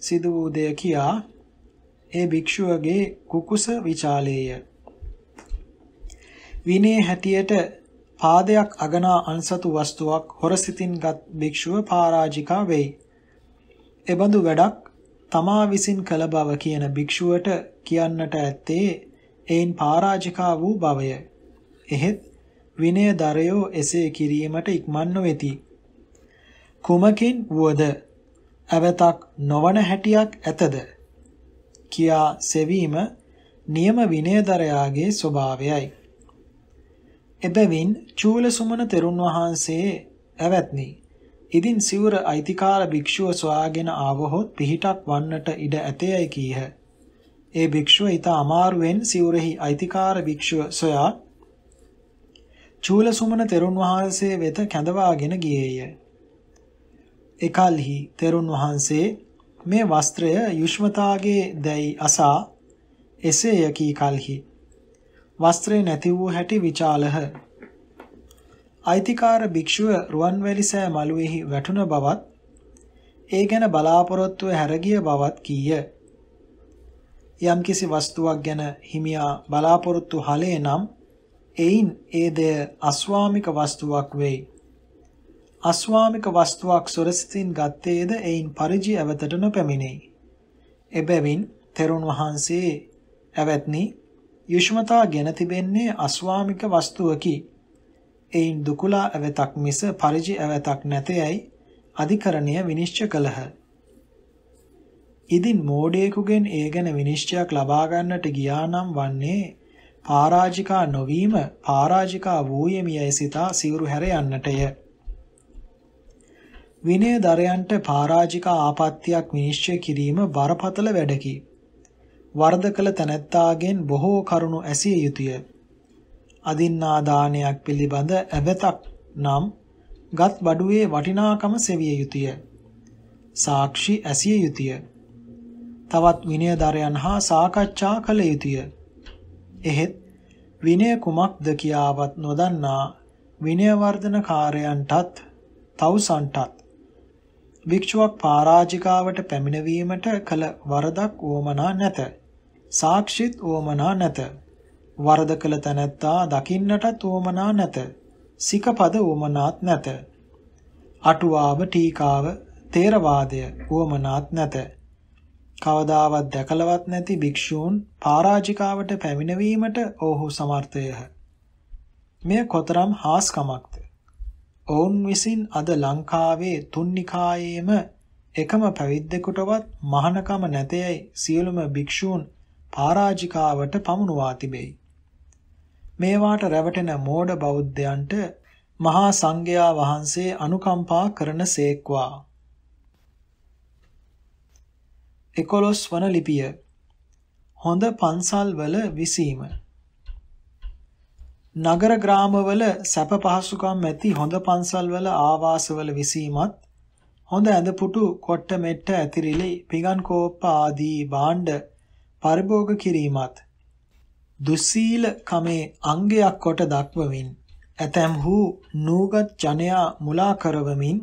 සිදු වූ දෙය කියා ඒ භික්ෂුවගේ කුකුස විචාලේය විනය හැටියට පාදයක් අගනා අන්සතු වස්තුවක් හොරසිතින්ගත් භික්ෂුව පරාජිකා වෙයි එබඳු වැඩක් තමා විසින් කළ බව කියන භික්ෂුවට කියන්නට ඇත්තේ එයින් පරාජිකා වූ බවය. එහෙත් විනයදරයෝ එසේ කිරීමට ඉක්මන් නොවෙති. කුමකින් වුවද අවතක් නොවන හැටියක් ඇතද කියා සෙවීම නියම විනයදරයාගේ ස්වභාවයයි. එබැවින් චූල සුමන තෙරුන් වහන්සේ ඇවැත්නි. ඉදින් සිවුර අයිතිකාර භික්ෂුව සොයාගෙන ආවහොත් පිහිටක් වන්නට ඉඩ ඇතේයි කීහ. ඒ භික්ෂුව ඊට අමාරුවෙන් සිවුරෙහි අයිතිකාර භික්ෂුව සොයා චූලසුමන තෙරුන් වහන්සේ වෙත කැඳවාගෙන ගියේය. එකල්හි තෙරුන් වහන්සේ මේ වස්ත්‍රය යුෂ්මතාගේ දැයි අසා එසේය කී කල්හි වස්ත්‍රය නැති වූ හැටි විචාලහ අයිතිකාර භික්ෂුව රුවන්වැලි සෑ මළුවේහි වැටුණ බවත් ඒ ගැන බලාපොරොත්තුව හැරගිය බවත් කීය. යම්කිසි වස්තුවක් ගැන හිමියා බලාපොරොත්තු හලේ නම් එයින් ඒ දෙය අස්වාමික වස්තුවක් වෙයි. අස්වාමික වස්තුවක් සොරසිතින් ගත්තේද එයින් පරිජි ඇවතට නොපැමිණෙයි. එබැවින් තෙරුන් වහන්සේ ඇවැත්නි යුෂ්මතා ගැන තිබෙන්නේ අස්වාමික වස්තුවකි. එයින් දුකුලා ඇවතක් මිස පරිජි ඇවතක් නැතයයි අධිකරණය විනිශ්චය කළහ. ඉදින් මෝඩයෙකුගෙන් ඒ ගැන විනිශ්චයක් ලබා ගන්නට ගියා නම් වන්නේ පරාජිකා නොවීම පරාජිකා වූයේ මියයි සිතා සිවුරු හැර යන්නටය. විනයදරයන්ට පරාජිකා ආපත්‍යක් විනිශ්චය කිරීම බරපතල වැඩකි. වර්ධ කළ තැනැත්තාගෙන් බොහෝ කරුණු ඇසිය යුතුය. අදින්නා දානයක් පිළිබඳ ඇවතක් නම් ගත් බඩුවේ වටිනාකම සෙවිය යුතුය. සාක්ෂි ඇසිය යුතුය. තවත් විනයදරයන් හා සාකච්ඡා කළ යුතුය. එහෙත් විනය කුමක්ද කියාවත් නොදන්නා විනයවර්ධන කාර්යයන්ටත් තවුසන්ටත් භික්ෂුවක් පරාජිකාවට පැමිණවීමට කළ වරදක් ඕමනා නැත. සාක්ෂිත් ඕමනා නැත. වරද කළ තැනැත්තා දකින්නටත් ඕමනා නැත. සිකපද ඕමනාත් නැත. අටුවාව ටීකාව තේරවාදය ඕමනාත් නැත. කවදාවත් දැකලවත් නැති භික්ෂූන් පරාජිකාවට පැමිණවීමට ඔවුහු සමර්ථයහ. මෙය කොතරම් හාස්කමක්ද? ඔවුන් විසින් අද ලංකාවේ තුන්නිකායේම එකම පැවිද්දෙකුටවත් මහානකම නැතේයි සියලුම භික්ෂූන් පරාජිකාවට පමුණුවා තිබෙයි. මේවාට රැවටෙන මෝඩ බෞද්ධයන්ට මහා සංඝයා වහන්සේ අනුකම්පා කරන සේක්වා. 11 වන ලිපිය හොඳ පන්සල්වල විසීම නගර ග්‍රාමවල සැප පහසුකම් ඇති හොඳ පන්සල්වල ආවාසවල විසීමත් හොඳ ඇඳපුටු කොට්ට මෙට්ට ඇතිරිලි පිඟන් කෝප්ප ආදී භාණ්ඩ පරිභෝග කිරීමත් දුස්සීල කමේ අංගයක් කොට දක්වමින් ඇතැම්හු නූගත් ජනයා මුලා කරවමින්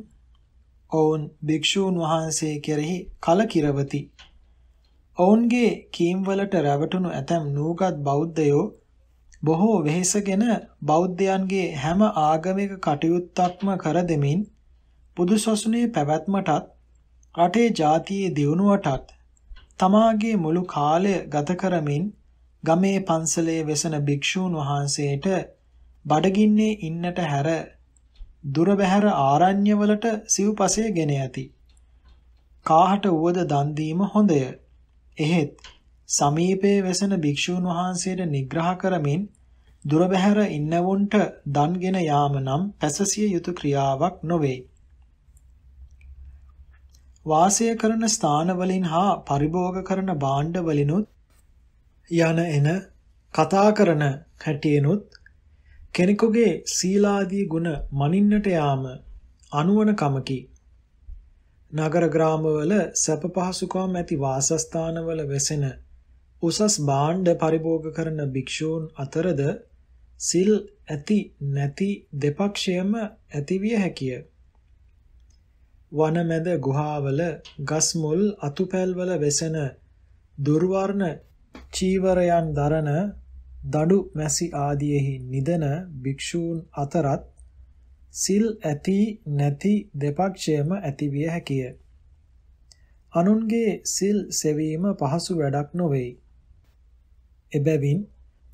ඔවුන් භික්ෂූන් වහන්සේ කෙරෙහි කලකිරවති. ඔවුන්ගේ කීම්වලට රැවටුණු ඇතැම් නූගත් බෞද්ධයෝ බොහෝ වෙහෙසගෙන බෞද්ධයන්ගේ හැම ආගමික කටයුත්තක්ම කර දෙමින් බුදුසසුනේ පැවැත්මටත් රටේ ජාතියේ දියුණුවටත් තමාගේ මුළු කාලය ගත කරමින් ගමේ පන්සලේ වෙසෙන භික්ෂූන් වහන්සේට බඩගින්නේ ඉන්නට හැර දුර බැහැර ආරණ්‍යවලට සිව්පසය ගෙන ඇති. කාහට වුවද දන් දීම හොඳය. එහෙත් සමීපයේ වැසෙන භික්ෂූන් වහන්සේට නිග්‍රහ කරමින් දුර බැහැර ඉන්නවුන්ට දන්ගෙන යාම නම් පැසසිය යුතු ක්‍රියාවක් නොවේ. වාසය කරන ස්ථානවලින් හා පරිභෝග කරන භාණ්ඩවලිනුත් යන එන කතා කරන හැටියෙනුත් කෙනෙකුගේ සීලාදී ගුණ මනින්නට යාම අනුවන කමකි. නගර ග්‍රාමවල සැප පහසුකම් ඇති වාසස්ථානවල වෙසෙන උසස් භාණ්ඩ පරිභෝග කරන භික්ෂූන් අතරද සිල් ඇති නැති දෙපක්ෂයම ඇතිවිය හැකිය. වනමැද ගුහාවල ගස්මුල් අතුපැල්වල වෙසෙන දුර්වර්ණ චීවරයන් දරන දඩු මැසි ආදියෙහි නිදන භික්ෂූන් අතරත් සිල් ඇති නැති දෙපක්ෂයම ඇතිවිය හැකිය. අනුන්ගේ සිල් සෙවීම පහසු වැඩක් නොවේ. එබැවින්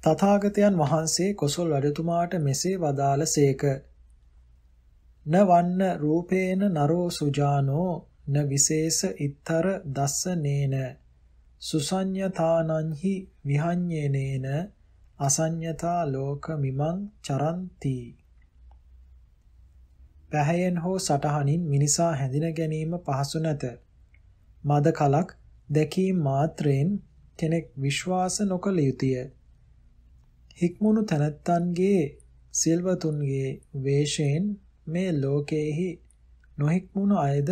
තථාගතයන් වහන්සේ කොසල් රජතුමාට මෙසේ වදාළසේක. න වන්න රූපේන නරෝ සුජානෝ න විශේෂ ඉත්තර දස්සනේන සුසඤ්ඤතානංහි විහඤ්ඤේනේන අසඤ්ඤතා ලෝක මිමං චරಂತಿ පැහැයෙන් හෝ සටහනින් මිනිසා හැඳින ගැනීම පහසු නැත මද කලක් දැකීම මාත්‍රයෙන් කෙනෙක් විශ්වාස නොකළ යුතුය. හික්මුණු තනත්තන්ගේ සිල්වතුන්ගේ වේශයෙන් මේ ලෝකයේහි නොහික්මුණු අයද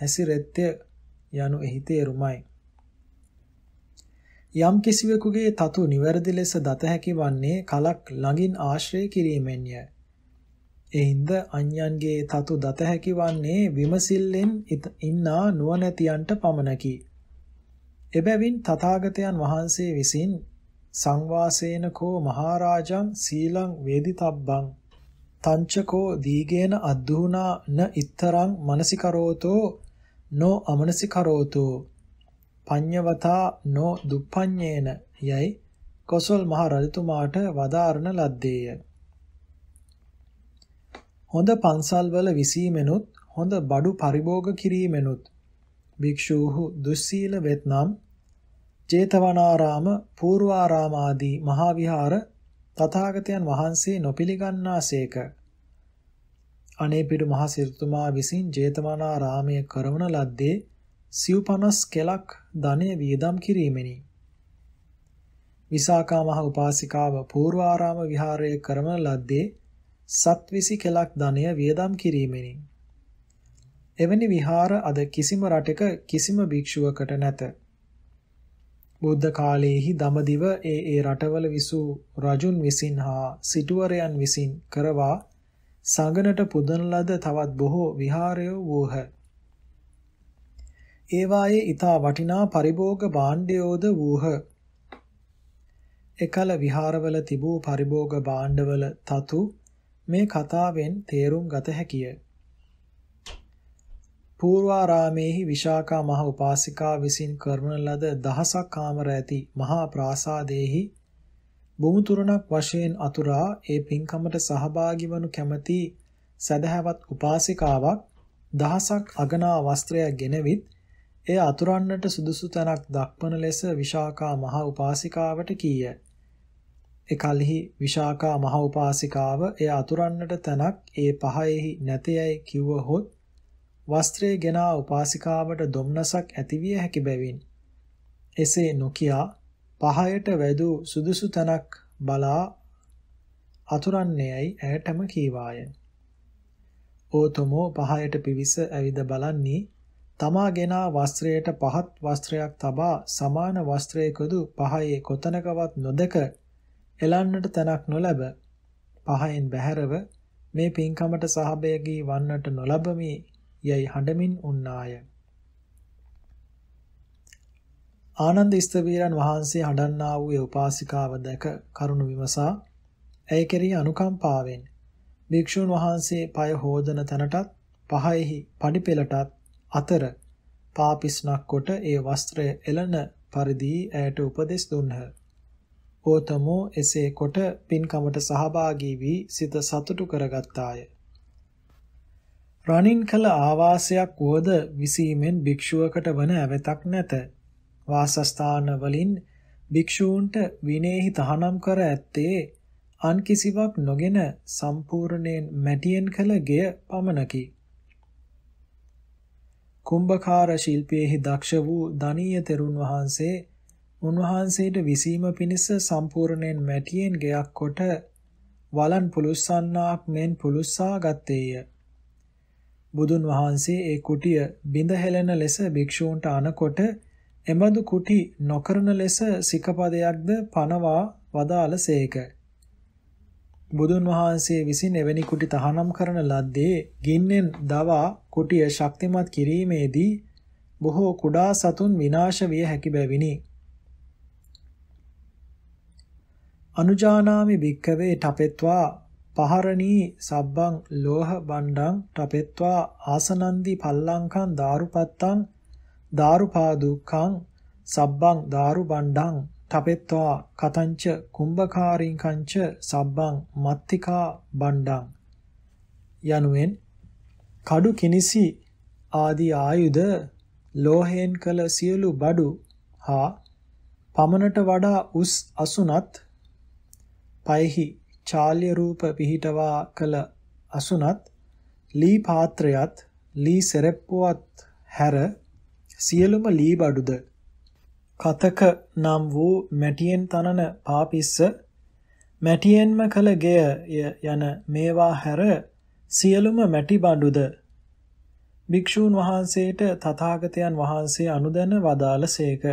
හැසිරෙත්‍ය යනු එහි තේරුමයි. යම් කිසිවෙකුගේ තතු නිවැරදි ලෙස දත හැකි වන්නේ කලක් ළඟින් ආශ්‍රය කිරීමෙන්ය. එයින්ද අන්‍යයන්ගේ තතු දත හැකි වන්නේ විමසිල්ලෙන් ඉන්නා නුවණැතියන්ට පමණකි. එබැවින් තථාගතයන් වහන්සේ විසින් සංවාසේනකෝ මහරජාං සීලං වේදිතබ්බං තංචකෝ දීගේන අද්දුනා න ඉතරං මනසිකරෝතෝ නො අමනසිකරෝතෝ පඤ්ඤවතා නො දුප්පඤ්ඤේන යයි කොසල් මහ රජතුමාට වදාරණ ලද්දේය. හොඳ පන්සල්වල විසීමෙනුත් හොඳ බඩු පරිභෝග කිරීමෙනුත් භික්ෂූහු දුස්සීල වෙත්නම් චේතවනාරාම පූර්වාරාම ආදී මහා විහාර තථාගතයන් වහන්සේ නොපිළිගන්නාසේක අනේපිඩු මහ සිරිතුමා විසින් ජේතවනාරාමයේ කරවන ලද්දේ සිව් පනස් කෙලක් ධනය වියදම් කිරීමෙනි. විසාකා මහ උපාසිකාව පූර්වාරාම විහාරයේ කරන ලද්දේ සත්විසි කෙලක් ධනය වියදම් කිරීමෙනි. එවැනි විහාර අද කිසිම රටක කිසිම භික්ෂුවකට නැත. බුද්ධ කාලයේහි දමදිව ඒ ඒ රටවල විසූ රජුන් විසින් හා සිටුවරයන් විසින් කරවා සංගණට පුදන ලද තවත් බොහෝ විහාරය වූහ. ඒවායේ ඊතා වටිනා පරිභෝග භාණ්ඩයෝද වූහ. එකල විහාරවල තිබූ පරිභෝග භාණ්ඩවල තතු මේ කතාවෙන් තේරුම් ගත හැකිය. පූර්වාරාමේහි විශාකා මහ උපාසිකා විසින් කරන ලද දහසක් කාමර ඇති මහා ප්‍රාසාදයේහි බුමුතුරණක් වශයෙන් අතුරා ඒ පින්කමට සහභාගී වනු කැමැති සදහැවත් උපාසිකාවක් දහසක් අගනා වස්ත්‍රයක් ගෙනවිත් එය අතුරන්නට සුදුසු තැනක් දක්වන ලෙස විශාකා මහා උපාසිකාවට කීය. එකල්හි විශාකා මහා උපාසිකාව එය අතුරන්නට තැනක් ඒ පහයෙහි නැතයයි කිව්වහොත් වස්ත්‍රය ගෙනා උපාසිකාවට දොම්නසක් ඇතිවිය හැකි බැවින්. එසේ නොකියා පහයට වැදූ සුදුසු තැනක් බලා අතුරන්නේයයි ඇයටම කීවාය. ඕතොමෝ පහයට පිවිස ඇවිද බලන්නේ තමා ගෙනා වස්ත්‍රයට පහත් වස්ත්‍රයක් තබා සමාන වස්ත්‍රයකදු පහයේ කොතනකවත් නොදක එලන්නට තැනක් නොලැබ පහෙන් බැහැරව මේ පින්කමට සහභාගී වන්නට නොලබමි යයි හඬමින් උන්නාය ආනන්ද ස්තවීරන් වහන්සේ හඬන්නා වූ උපාසිකාව දැක කරුණ විමසා ඇය කෙරෙහි අනුකම්පාවෙන් භික්ෂුන් වහන්සේ পায় හෝදන තැනටත් පහෙහි පඩිපෙළටත් අතර පාපිස්නක් කොට ඒ වස්ත්‍රය එළන පරිදි ඇයට උපදෙස් දුන්හ. ඕතමෝ එසේ කොට පින්කමට සහභාගී වී සිත සතුටු කරගත්තාය. රණින් කළ ආවාසයක් වුවද විසීමෙන් භික්ෂුවකට වන ඇවතක් නැත. වාසස්ථාන වලින් භික්ෂූන්ට විනේහි තහනම් කර ඇත්තේ අන් කිසිවක් නොගෙන සම්පූර්ණයෙන් මැටියෙන් කළ ගෙය පමණකි. කුම්භකාර ශිල්පයේහි දක්ෂ වූ ධනීය තෙරුන් වහන්සේ උන්වහන්සේට විසීම පිණිස සම්පූර්ණයෙන් මැටියෙන් ගයක් කොට වලන් පුලුස්සන්නාක් මෙන් පුලුස්සා ගත්තේය. බුදුන් වහන්සේ ඒ කුටිය බිඳ හෙළන ලෙස භික්ෂූන්ට අනකොට එමදු කුටි නොකරන ලෙස සිකපදයක්ද පනවා වදාළසේක. බුදුන් වහන්සේ විසින් එවැනි කුටි තහනම් කරන ලද්දේ ගින්නෙන් දවා කුටිය ශක්තිමත් කිරීමේදී බොහෝ කුඩා සතුන් විනාශ විය හැකි බැවිනි. අනුජානාමි භික්කවේ ටපෙත්වා පහරණී සබ්බං ලෝහ බණ්ඩං ටපෙත්වා ආසනන්දි පල්ලංකං දාරුපත්තං දාරුපාදුක්ඛං සබ්බං දාරු බණ්ඩං තපෙත්වා කතංච කුම්භකාරින් කංච සබ්බං මත්තිකා බණ්ඩං යනුවෙන් කඩු කිනිසි ආදී ආයුධ ලෝහයෙන් කළ සියලු බඩු හා පමණට වඩා උස් අසුනත් පයහි චාල්‍ය රූප පිහිටවා කළ අසුනත් ලී පාත්‍රයත් ලී සෙරෙප්පුවත් හැර සියලුම ලී බඩුද කතක නම් වූ මැටියෙන් තනන පාපිස්ස මැටියෙන්ම කළ ගෙය යන මේවා හැර සියලුම මැටි බඳුද භික්ෂූන් වහන්සේට තථාගතයන් වහන්සේ අනුදැන වදාළසේක.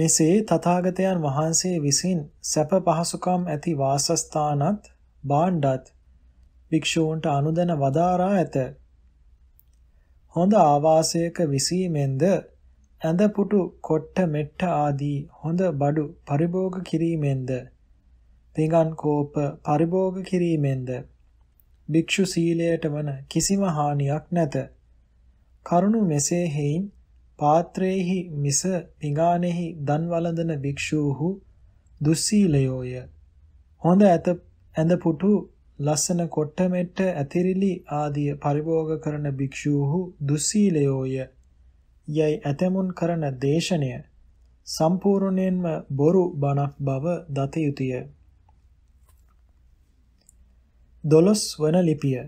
මෙසේ තථාගතයන් වහන්සේ විසින් සැප පහසුකම් ඇති වාසස්ථානත් භාණ්ඩත් භික්ෂූන්ට අනුදැන වදාරා ඇත. හොඳ ආවාසයක විසීමෙන්ද ඇඳපුටු කොට්ට මෙට්ට ආදී හොඳ බඩු පරිභෝග කිරීමෙන්ද පිඟන් කෝප පරිභෝග කිරීමෙන්ද භික්ෂු සීලයට වන කිසිම හානියක් නැත. කරුණු මෙසේ හේයින් පාත්‍රයේහි මිස පිඟානෙහි දන් වළඳන භික්ෂූහු දුස්සීලයෝය. හොඳ ඇත ඇඳ පුටු ලස්සන කොට්ට මෙට්ට ඇතිරිලි ආදී පරිභෝග කරන භික්ෂූහු දුස්සීලයෝය. යයි ඇතමුන් කරන දේශනය සම්පූර්ණයෙන්ම බොරු බණක් බව දත යුතුය. දොළොස් වන ලිපිය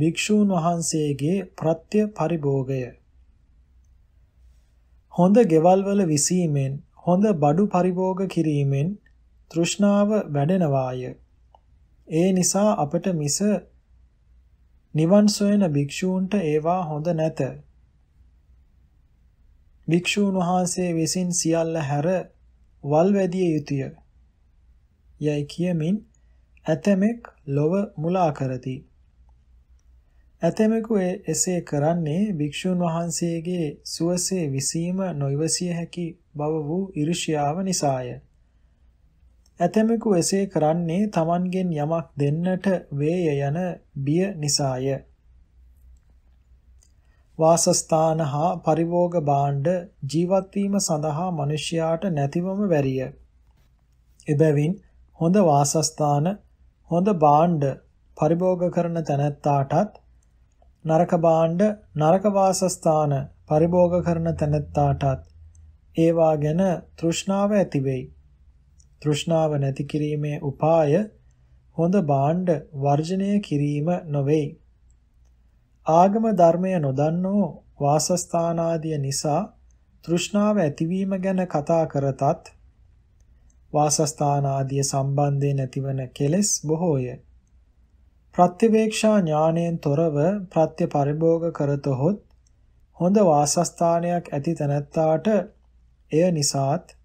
භික්ෂූන් වහන්සේගේ ප්‍රත්‍ය පරිභෝගය හොඳ ගෙවල්වල විසීමෙන් හොඳ බඩු පරිභෝග කිරීමෙන් තෘෂ්ණාව වැඩෙනවාය ඒ නිසා අපට මිස නිවන් සොයන භික්ෂූන්ට ඒවා හොඳ නැත භික්ෂූන් වහන්සේ විසින් සියල්ල හැර වල් වැදිය යුතුය යයි කියමින් ඇතැමෙක් ලොව මුලා කරති. ඇතැමෙකු එසේ කරන්නේ භික්ෂුන් වහන්සේගේ සුවසේ විසීම නොයවසිය හැකි බව වූ ඉරිෂ්‍යාව නිසාය. ඇතැමෙකු එසේ කරන්නේ Tamangen යමක් දෙන්නට වේය යන බිය නිසාය. වාසස්ථාන හා පරිභෝග භාණ්ඩ ජීවත්වීම සඳහා මිනිසයාට නැතිවම වැරිය. එබැවින් හොඳ වාසස්ථාන හොඳ භාණ්ඩ පරිභෝග කරන තැනැත්තාටත් නරක භාණ්ඩ නරක වාසස්ථාන පරිභෝග කරන තැනැත්තාටත් ඒවා ගැන තෘෂ්ණාව ඇති වෙයි. තෘෂ්ණාව නැති කිරීමේ උපාය හොඳ භාණ්ඩ වර්ජනය කිරීම නොවේ. ආගම ධර්මය නොදන්නෝ වාසස්ථානාදිය නිසා තෘෂ්ණාව ඇතිවීම ගැන කතා කරතත් වාසස්ථාන ආදී සම්බන්ධයෙන් ඇතිවන කෙලෙස් බොහෝය. ප්‍රත්‍යවේක්ෂා ඥාණයෙන් තොරව ප්‍රත්‍ය පරිභෝග කරතොත් හොඳ වාසස්ථානයක් ඇති තැනැත්තාට එය නිසාත්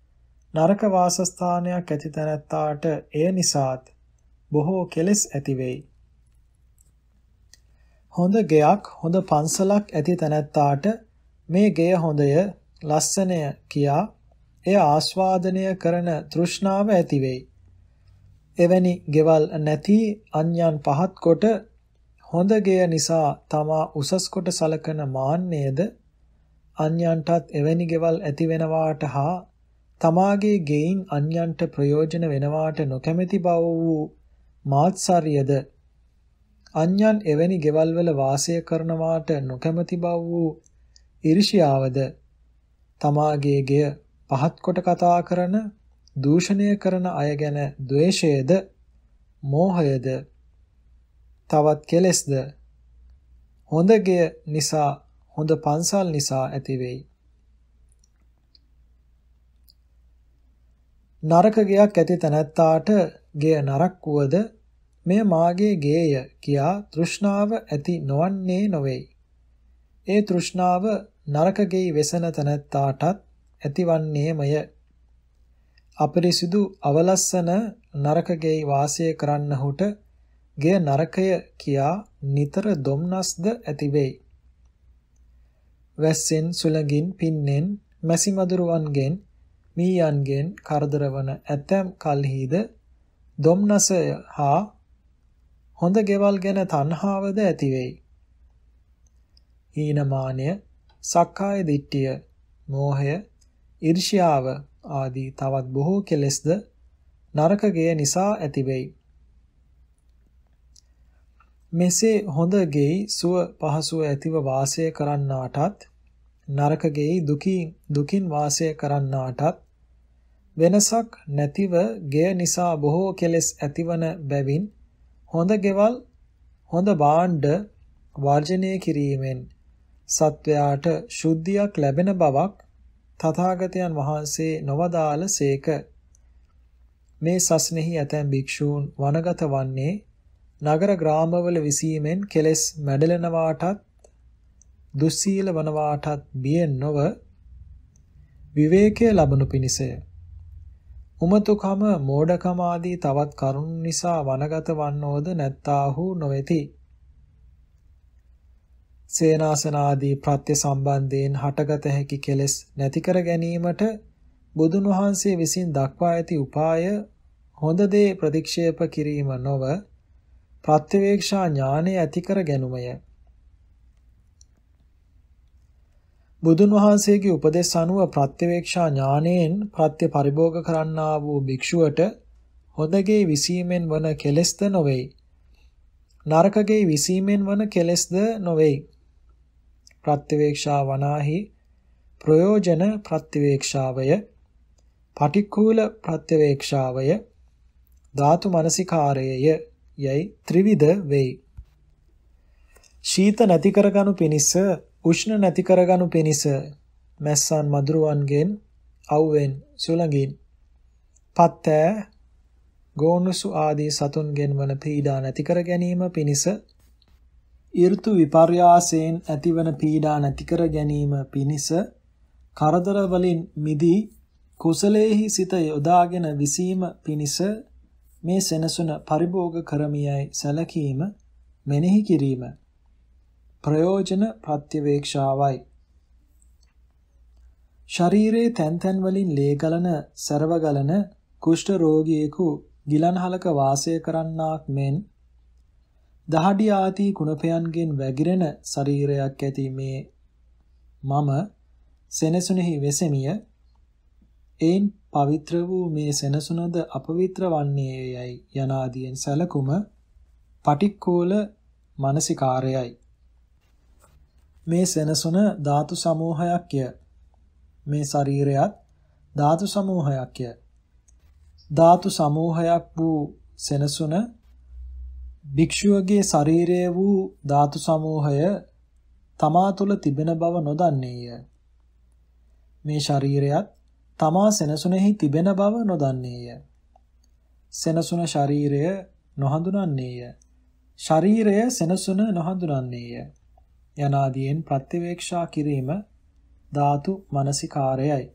නරක වාසස්ථානයක් ඇති තැනැත්තාට එය නිසාත් බොහෝ කෙලෙස් ඇති වෙයි. හොඳ ගෙයක් හොඳ පන්සලක් ඇති තැනැත්තාට මේ ගෙය හොඳය ලස්සනය කියා එය ආස්වාදනය කරන තෘෂ්ණාව ඇති වෙයි. එවැනි ගෙවල් නැති අන්‍යයන් පහත් කොට හොඳ ගෙය නිසා තමා උසස් කොට සලකන මාන්නයේද අන්‍යයන්ටත් එවැනි ගෙවල් ඇති වෙනවාට හා තමාගේ ගෙයින් අන්‍යයන්ට ප්‍රයෝජන වෙනවාට නොකැමැති බව වූ මාත්සාරියද අන්‍යයන් එවැනි ගෙවල් වල වාසය කරනවාට නොකැමැති බව වූ ඉරිෂියාවද තමාගේ ගෙය පහත් කොට කතා කරන දූෂණය කරන අය ගැන ද්වේෂයද මෝහයද තවත් කෙලෙස්ද හොඳගේ නිසා හොඳ පන්සල් නිසා ඇතිවෙයි නරක ගයක් ඇති තැනැත්තාට ගෙය නරක් වුවද මෙය මාගේ ගේය කියා තෘෂ්ණාව ඇති නොවන්නේ නොවේ. ඒ තෘෂ්ණාව නරක ගෙයි වෙසෙන තැනැත්තාටත් ඇතිවන්නේමය. අපරිසිදු අවලස්සන නරකගෙයි වාසය කරන්නහුට ගේ නරකය කියා නිතර දුම්නස්ද ඇතිවේ. වැස්සෙන් සුලඟින් පින්නෙන් මැසිමදුරුවන්ගෙන් මීයන්ගෙන් කරදරවන ඇතැම් කල්හිද දුම්නසය හා හොඳ ගෙවල් ගැන තණ්හාවද ඇතිවේ. හීනමානය, සක්කාය දිට්ඨිය, මෝහය, ඊර්ෂ්‍යාව ආදී තවත් බොහෝ කෙලෙස්ද නරකගය නිසා ඇතිවෙයි. මෙසේ හොඳ ගෙයි සුව පහසුව ඇතිව වාසය කරන්නාටත් නරක ගෙයි දුකින් දුකින් වාසය කරන්නාටත් වෙනසක් නැතිව ගෙය නිසා බොහෝ කෙලෙස් ඇතිවන බැවින් හොඳ ගෙවල් හොඳ භාණ්ඩ වර්ජනය කිරීමෙන් සත්වයාට ශුද්ධියක් ලැබෙන බවක් තථාගතයන් වහන්සේ නොවදාළ සේක මේ සස්නෙහි ඇතැම් භික්ෂූන් වනගත වන්නේ නගර ග්‍රාමවල විසීමෙන් කෙලෙස් මැඩලෙනවාටත් දුස්සීල වනවාටත් බියෙන් නොව විවේකය ලබනු පිණිසය. උමතුකම මෝඩකම ආදී තවත් කරුණු නිසා වනගත වන්නෝද නැත්තාහු නොවේති. සේනාසන ආදී ප්‍රත්‍ය සම්බන්ධයෙන් හටගත හැකි කෙලෙස් නැති කර ගැනීමට බුදුන් වහන්සේ විසින් දක්වා ඇති උපාය හොඳ දේ ප්‍රතික්ෂේප කිරීම නොව ප්‍රත්‍යවේක්ෂා ඥානය ඇති කර ගැනීමය. බුදුන් වහන්සේගේ උපදෙස් අනුව ප්‍රත්‍යවේක්ෂා ඥානයෙන් ප්‍රත්‍ය පරිභෝග කරන්නා වූ භික්ෂුවට හොඳගේ විසීමෙන් වන කෙලෙස්ද නොවේ. නරකගේ විසීමෙන් වන කෙලෙස්ද නොවේ. ප්‍රත්‍යවේක්ෂා වනාහි ප්‍රයෝජන ප්‍රත්‍යවේක්ෂාවය පටික්කුල ප්‍රත්‍යවේක්ෂාවය ධාතු මනසිකාරයය යයි ත්‍රිවිධ වෙයි ශීත නැති කරගනු පිණිස උෂ්ණ නැති කරගනු පිණිස මැස්සන් මදුරුවන්ගෙන් අවුවෙන් සුළඟින් පත්තෑ ගෝනුසු ආදී සතුන්ගෙන් වන පීඩා නැති කර ගැනීම පිණිස ඍතු විපර්යාසයෙන් ඇතිවන පීඩා නැති කර ගැනීම පිණිස කරදර වලින් මිදී කුසලයේහි සිත යොදාගෙන විසීම පිණිස මේ සෙනසුන පරිභෝග කරමියයි සැලකීම මෙනෙහි කිරීම ප්‍රයෝජන ප්‍රත්‍යවේක්ෂාවයි ශරීරයේ තැන් තැන් වලින් ලේ ගලන සරව ගලන කුෂ්ඨ රෝගියෙකු ගිලන්හලක වාසය කරන්නාක් මෙන් දහඩිය ආදී කුණපයන්ගෙන් වැగిරෙන ශරීරයක් ඇති මේ මම සෙනසුනේහි වෙසෙමිය එයින් පවිත්‍ර වූ මේ සෙනසුනද අපවිත්‍ර වන්නේයයි යනාදීන් සැලකුම පටික්කෝල මානසිකාරයයි මේ සෙනසුන ධාතු සමූහයක්ය මේ ශරීරයත් ධාතු සමූහයක්ය ධාතු සමූහයක් වූ සෙනසුන භික්ෂුවගේ ශරීරයේ වූ ධාතු සමූහය තමා තුල තිබෙන බව නොදන්නේය. මේ ශරීරයත් තමා සෙනසුනේහි තිබෙන බව නොදන්නේය. සෙනසුන ශරීරය නොහඳුනන්නේය. ශරීරය සෙනසුන නොහඳුනන්නේය. යනාදීන් ප්‍රත්‍යවේක්ෂා කිරීම ධාතු මනසිකාරයයි.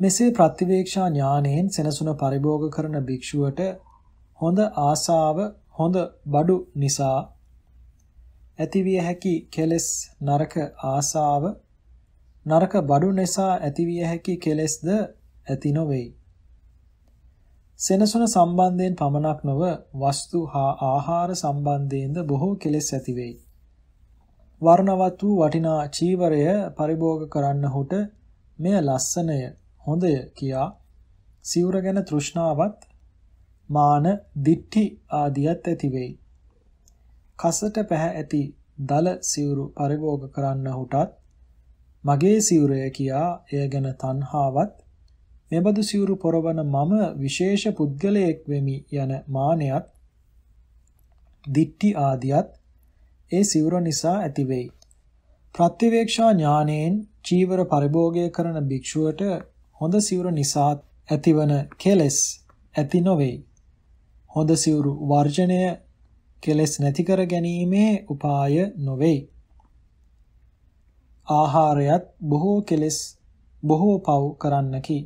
මෙසේ ප්‍රතිවේක්ෂා ඥානයෙන් සෙනසුන පරිභෝග කරන භික්ෂුවට හොඳ ආසාව හොඳ බඩු නිසා ඇතිවිය හැකි කෙලෙස් නරක ආසාව නරක බඩු නිසා ඇතිවිය හැකි කෙලෙස්ද ඇති නොවේ. සෙනසුන සම්බන්ධයෙන් පමණක් නොව වස්තු හා ආහාර සම්බන්ධයෙන්ද බොහෝ කෙලෙස් ඇති වෙයි. වර්ණවත් වූ වටිනා චීවරය පරිභෝග කරන්නහුට මෙය ලස්සනය, හොඳය කියා සිවුර ගැන තෘෂ්ණාවත් මාන, දිට්ඨි ආදියත් ඇති වෙයි. කසට පැහැ ඇති දල සිවුරු පරිභෝග කරන්න හුටත් මගේ සිවුරය කියා එය ගැන තණ්හාවත් මෙබඳු සිවුරු පොරවන මම විශේෂ පුද්ගලයෙක් වෙමි යන මානයත් දිට්ටි ආදියත් ඒ සිවුර නිසා ඇතිවෙයි. ප්‍රතිවේක්ෂා ඥානයෙන් චීවර පරිභෝගය කරන භික්ෂුවට හොඳ සිවුර නිසා ඇතිවන කෙලෙස් ඇති නොවේයි. හොඳ සිවුරු වර්ජණය කෙලෙස් නැති කර ගැනීමේ උපාය නොවේ. ආහාරයත් බොහෝ කෙලෙස් බොහෝ පව් කරන්නකි.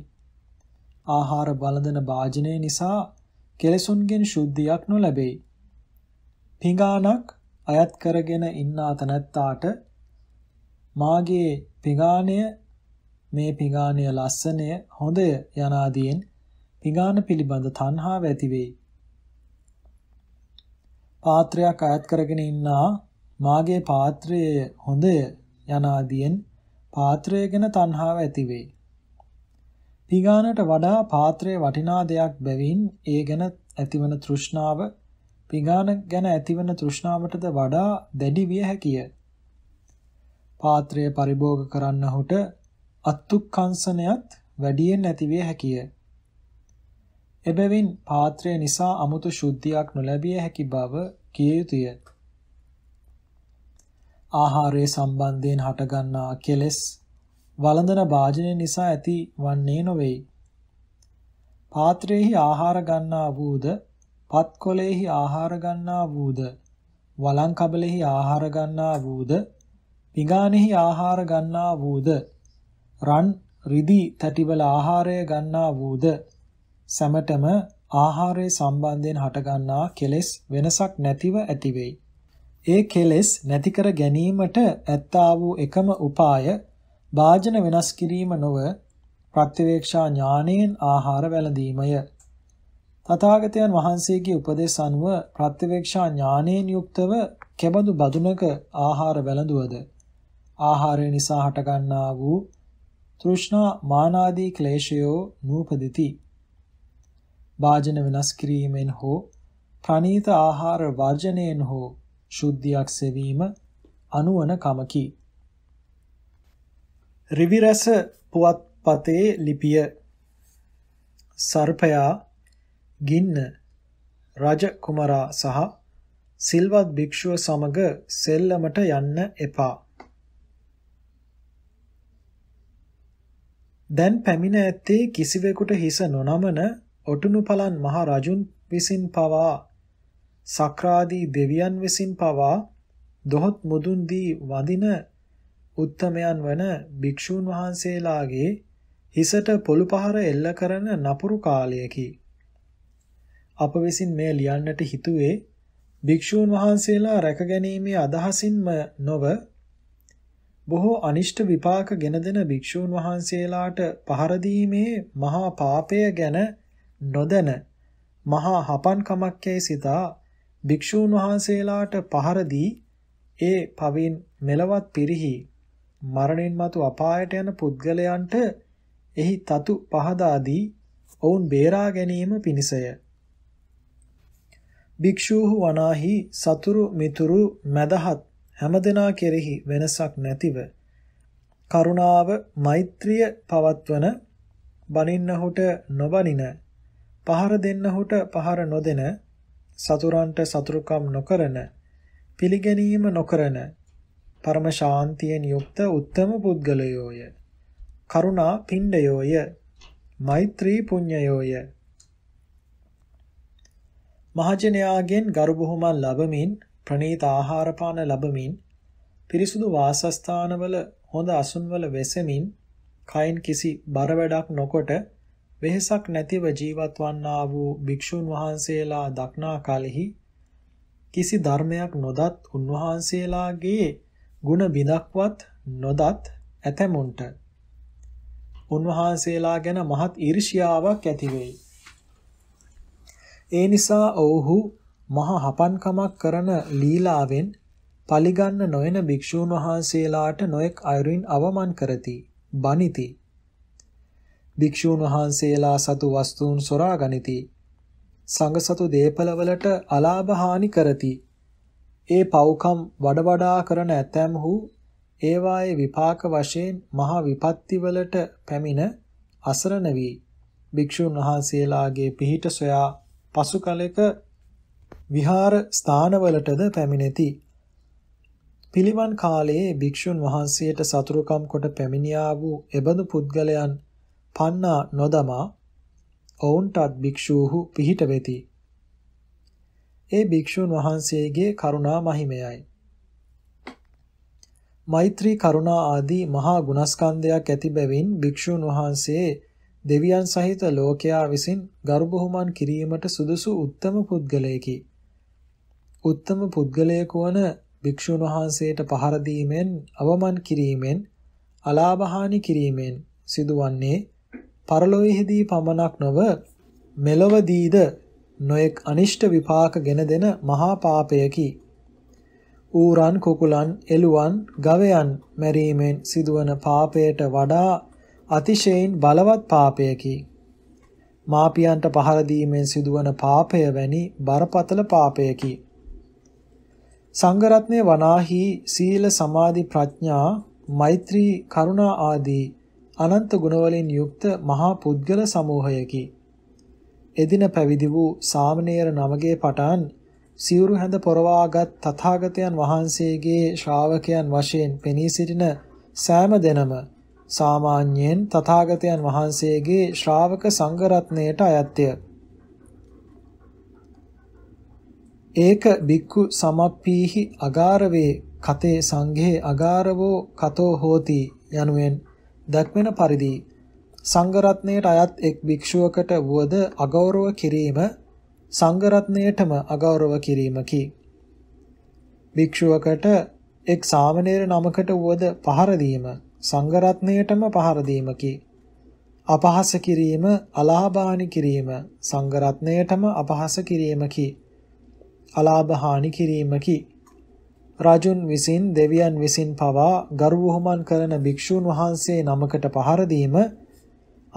ආහාර බලඳන භාජනය නිසා කෙලෙසුන්ගෙන් ශුද්ධියක් නොලැබේ. පිඟානක් අයත් කරගෙන ඉන්නා තැනැත්තාට මාගේ පිඟානය මේ පිඟානය ලස්සනය හොඳය යනාදීන් පිඟාන පිළිබඳ තණ්හාව ඇතිවේ. පාත්‍රයක් අයත් කරගෙන ඉන්නා මාගේ පාත්‍රයේ හොඳය යනාදීන් පාත්‍රය ගැන තණ්හාව ඇති වෙයි. පිඟානට වඩා පාත්‍රයේ වටිනා දෙයක් බැවින් ඒ ගැන ඇතිවන තෘෂ්ණාව පිඟාන ගැන ඇතිවන තෘෂ්ණාවටද වඩා දැඩි විය හැකිය. පාත්‍රය පරිභෝග කරන්නහුට අත්තුක්කංශනයත් වැඩියෙන් නැති විය හැකිය. එබැවින් පාත්‍රය නිසා 아무තු ශුද්ධියක් නොලැබිය හැකි බව කිය යුතුය. ආහාරයේ සම්බන්ධයෙන් හටගන්නා කෙලෙස් වළඳන භාජනය නිසා ඇති වන්නේ නොවේ. පාත්‍රයේහි ආහාර ගන්නා වූද, පත්කොලේහි ආහාර ගන්නා වූද, වළං කබලෙහි ආහාර ගන්නා වූද, පිඟානෙහි ආහාර ගන්නා වූද, රන් රිදී තැටිවල ආහාරය ගන්නා වූද සැමටම ආහාරය සම්බන්ධයෙන් හටගන්නා කෙලෙස් වෙනසක් නැතිව ඇතිවෙයි. ඒ කෙලෙස් නැතිකර ගැනීමට ඇත්තා වූ එකම උපාය භාජන වෙනස් කිරීම නොව ප්‍රත්‍යවේක්ෂා ඥානයෙන් ආහාර වැළඳීමය. තථාගතයන් වහන්සේගේ උපදෙස් අනුව ප්‍රත්‍යවේක්ෂා ඥානයෙන් යුක්තව කෙබඳු බදුනක ආහාර වැළඳුවද ආහාරය නිසා හටගන්නා වූ තෘෂ්ණා මානාදී ක්ලේශයෝ නූපදිතී භාජන වෙනස් කිරීමෙන් හෝ ප්‍රනීත ආහාර වර්ජනයෙන් හෝ ශුද්ධියක් සෙවීම අනුවන කමකි. රිවිරස පුවත්පතේ ලිපිය සර්පයා ගින්න රජ කුමරා සහ සිල්වත් භික්ෂුව සමග සෙල්ලමට යන්න එපා. දැන් පැමිණ ඇත්තේ කිසිවෙකුට හිස නොනමන ඔටුනුපලන් මහ රජුන් විසින් පවා සක්‍රාදී දෙවියන් විසින් පවා දොහොත් මුදුන් දී වඳින උත්තමයන් වන භික්ෂූන් වහන්සේලාගේ හිසට පොළු පහර එල්ල කරන නපුරු කාලයකි. අප විසින් මෙය ලියන්නට හිතුවේ භික්ෂූන් වහන්සේලා රැකගැනීමේ අදහසින්ම නොව බොහෝ අනිෂ්ට විපාක ගෙන දෙන භික්ෂූන් වහන්සේලාට පහර දීමේ මහා පාපය ගැන නොදැන මහා හපන්කමක් යැයි සිතා භික්ෂූන් වහන්සේලාට පහර දී ඒ පවින් මෙලවත් පිරිහි මරණින් මතු අපායට යන පුද්ගලයන්ට එහි තතු පහදා දී ඔවුන් බේරා ගැනීම පිණිසය. භික්ෂූහු වනාහි සතුරු මිතුරු මැදහත් හැමදෙනා කෙරෙහි වෙනසක් නැතිව කරුණාව මෛත්‍රිය පවත්වන බනින්නහුට නොබනින පහර දෙන්නහුට පහර නොදෙන සතුරන්ට සතුරුකම් නොකරන පිළිගැනීම නොකරන පරම ශාන්තියෙන් යුක්ත උත්තම පුද්ගලයෝය කරුණා පිණ්ඩයෝය මෛත්‍රී පුඤ්ඤයෝය මහජනයාගෙන් ගරු බුහුමන් ලැබමින් ප්‍රණීත ආහාර පාන ලැබමින් පිරිසුදු වාසස්ථානවල හොඳ අසුන්වල වෙසමින් කයින් කිසි බර වැඩක් නොකොට වෙහසක් නැතිව ජීවත් වන්නා වූ භික්ෂුන් වහන්සේලා දක්නා කලෙහි කිසි ධර්මයක් නොදත් උන්වහන්සේලාගේ ಗುಣ බිඳක්වත් නොදත් ඇතැමුන්ට උන්වහන්සේලා ගැන මහත් ඊර්ෂ්‍යාවක් ඇති වෙයි. ඒ නිසා ඔවුහු මහ හපන්කමක් කරන ලීලාවෙන් පලිගන්න නොයන භික්ෂූන් වහන්සේලාට නොඑක් අයුරින් අවමන් කරති. බනිති. භික්ෂූන් වහන්සේලා සතු වස්තුන් සොරා ගනිති. සංඝ සතු දේපලවලට අලාභ හානි කරති. ඒ පව්කම් වඩ වඩා කරන ඇතැම්හු ඒවායේ විපාක වශයෙන් මහ විපත්තිවලට පැමිණ අසරණ වී භික්ෂුන් වහන්සේලාගේ පිහිට සොයා පසු කලෙක විහාර ස්ථානවලටද පැමිණෙති. පිළිවන් කාලයේ භික්ෂුන් වහන්සේට සතුරුකම් කොට පැමිණියා වූ එබඳු පුද්ගලයන් පන්නා නොදමා ඔවුන්ටත් භික්ෂූහු පිහිට වෙති. ඒ භික්ෂූන් වහන්සේගේ කරුණා මහිමයයි. මෛත්‍රී කරුණා ආදී මහා ගුණස්කන්ධයක් ඇති බැවින් භික්ෂූන් වහන්සේ දෙවියන් සහිත ලෝකයා විසින් ගරුබුහුමන් කිරීමට සුදුසු උත්තම පුද්ගලයෙකි. උත්තම පුද්ගලයෙක වන භික්ෂූන් වහන්සේට පහර දීමෙන්, අවමන් කිරීමෙන්, අලාභහානි කිරීමෙන් සිදුවන්නේ පරලොයෙහිදී පමණක් නොව මෙලොවදීද නොයෙක් අනිෂ්ට විපාක ගෙන දෙන මහා පාපයකි. ඌරන් කුකුලන් එළුවන් ගවයන් මැරීමෙන් සිදුවන පාපයට වඩා අතිශයින් බලවත් පාපයකි. මාපියන්ට පහර දීමෙන් සිදුවන පාපය වැනි බරපතල පාපයකි. සංඝරත්නය වනාහි සීල සමාධි ප්‍රඥා මෛත්‍රී කරුණා ආදී අනන්ත ගුණවලින් යුක්ත මහා පුද්ගල සමූහයකි. එදින පැවිදි වූ සාමණේර නමගේ පටන් සිවුරු හැඳ පොරවාගත් තථාගතයන් වහන්සේගේ ශ්‍රාවකයන් වශයෙන් පෙනී සිටින සෑම දෙනම සාමාන්‍යයෙන් තථාගතයන් වහන්සේගේ ශ්‍රාවක සංඝරත්නයට අයත්ය. ඒක බික්කු සමප්පීහි අගාරවේ කතේ සංඝේ අගාරවෝ කතෝ හෝති යනුවෙන් දැක්වෙන පරිදි සංඝ රත්නයට අයත් එක් භික්ෂුවකට වුවද අගෞරව කිරීම සංඝ රත්නයටම අගෞරව කිරීමකි. භික්ෂුවකට එක් සාමණේර නමකට වුවද පහර දීම සංඝ රත්නයටම පහර දීමකි. අපහාස කිරීම අලාභානි කිරීම සංඝ රත්නයටම අපහාස කිරීමකි අලාභහානි කිරීමකි රජුන් විසින් දෙවියන් විසින් පවා ගරු වුහුමන් කරන භික්ෂූන් වහන්සේ නමකට පහර දීම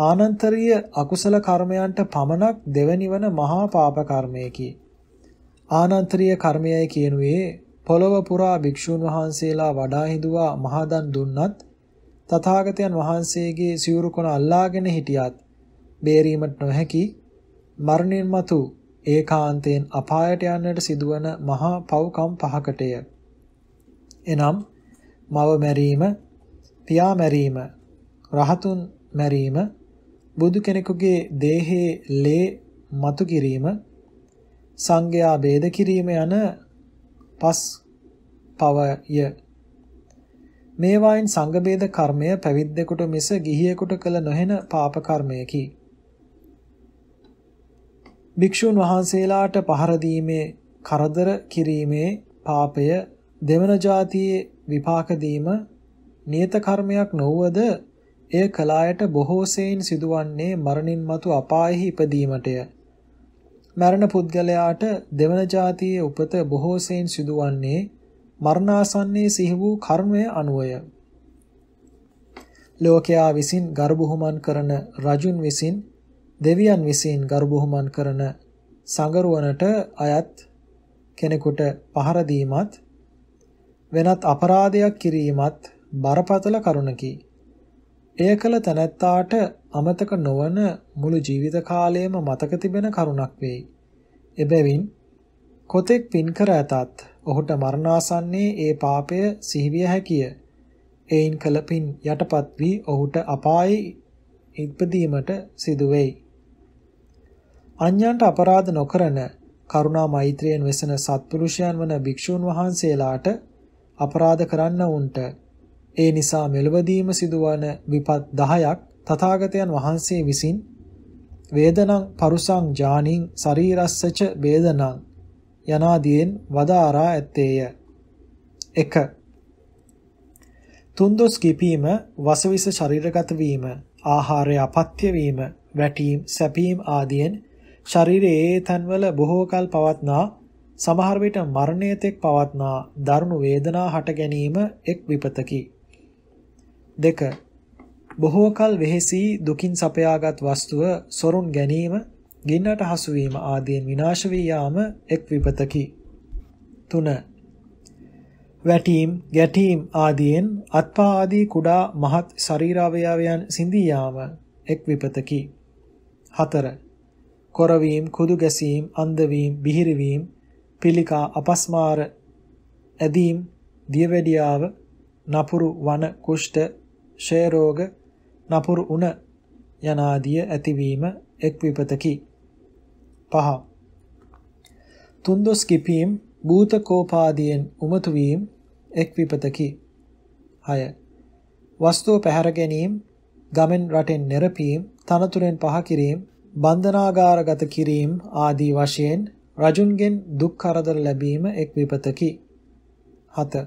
ආනන්තරීය අකුසල කර්මයන්ට පමණක් දෙවනිවන මහා පාප කර්මයකි. ආනන්තරීය කර්මයයි කියනුවේ පොළව පුරා භික්ෂූන් වහන්සේලා වඩා හිඳුවා මහදන් දුන්නත් තථාගතයන් වහන්සේගේ සිවුරු කොන අල්ලාගෙන හිටියත් බේරීමට නොහැකි මරණින් මතු ඒකාන්තයෙන් අපායට යන්නට සිදුවන මහා පව්කම් පහකටය. එනම් මව මැරීම, පියා මැරීම, රහතුන් මැරීම, බුදු කෙනෙකුගේ දේහයේ ලේ මතු කිරීම, සංඝයා ભેද කිරීම යන පස් පවය මේවායින් සංඝ ભેද කර්මය පැවිද්දෙකුට මිස ගිහියෙකුට කළ නොහෙන පාප කර්මයකි. භික්ෂුන් වහන්සේලාට පහර දීමේ කරදර කිරීමේ පාපය දෙවන જાතියේ විපාක දීම නියත කර්මයක් නොවද එය කලායට බොහෝ සෙයින් සිදුවන්නේ මරණින් මතු අපායෙහි ඉපදීමටය. මරණ පුද්ගලයාට දෙවන જાතියේ උපත බොහෝ සෙයින් සිදුවන්නේ මරණාසන්නයේ සිහි වූ කර්මය අනුවය. ලෝකයා විසින් ගර්භුහුමන් කරන රජුන් විසින් දෙවියන් විසින් ගර්භුහුමන් කරන සංගරුවනට අයත් කෙනෙකුට පහර දීමත් වෙනත් අපරාධයක් කිරීමත් බරපතල කරුණකි. එය කළ තැනැත්තාට අමතක නොවන මුළු ජීවිත කාලයම මතක තිබෙන කරුණක් වෙයි. එබැවින් කොතෙක් පින් කර ඇතත් ඔහුට මරණාසන්නේ ඒ පාපය සිහිවිය හැකිය. එයින් කළ පින් යටපත් වී ඔහුට අපායේ ඉපදීමට සිදු වෙයි. අන්‍යයන්ට අපරාධ නොකරන කරුණා මෛත්‍රියෙන් වෙසෙන සත්පුරුෂයන් වන භික්ෂූන් වහන්සේලාට අපරාධ කරන්නවුන්ට ඒ නිසා මෙලවදීම සිදුවන විපත් 10ක් තථාගතයන් වහන්සේ විසින් වේදනං පරුසං ජානින් ශරීරස්සච වේදනං යනාදීන් වදාරා ඇත්තේය 1 තුන්දොස් කිපීම වසවිස ශරීරගත වීම ආහාරය අපත්‍ය වීම වැටීම් සැපීම් ආදීන් ශරීරයේ තන්වල බොහෝ කල පවත්නා සමහර විට මරණය තෙක් පවත්නා දරුණු වේදනා හට ගැනීම එක් විපතකි. දෙක බොහෝ කල වෙහෙසී දුකින් සපයාගත් වස්තුව සොරුන් ගැනීම ගින්නට හසු වීම ආදීන් විනාශ වී යාම එක් විපතකි. 3. වැටීම්, ගැටීම් ආදීන් අත්පා ආදී කුඩා මහත් ශරීරාවයවයන් සිඳී යාම එක් විපතකි. 4. කොරවීම, කුදු ගැසීම්, අන්ධ වීම, බිහිරවීම, පිළිකා අපස්මාර ඇදීම් දියවැඩියාව නපුරු වන කුෂ්ඨ ෂය රෝග නපුරු උණ යනාදිය ඇතිවීම එක් විපතකි පහ තුන්දොස් කිපීම් භූත කෝපාදියෙන් උමතු වීම එක් විපතකි 6 වස්තුව පැහැර ගැනීම ගමෙන් රටෙන් නිරපීම් තනතුරෙන් පහ කිරීම බන්ධනාගාරගත කිරීම ආදී වශයෙන් රජුන්ගෙන් දුක් කරදර ලැබීම එක් විපතකි. 7.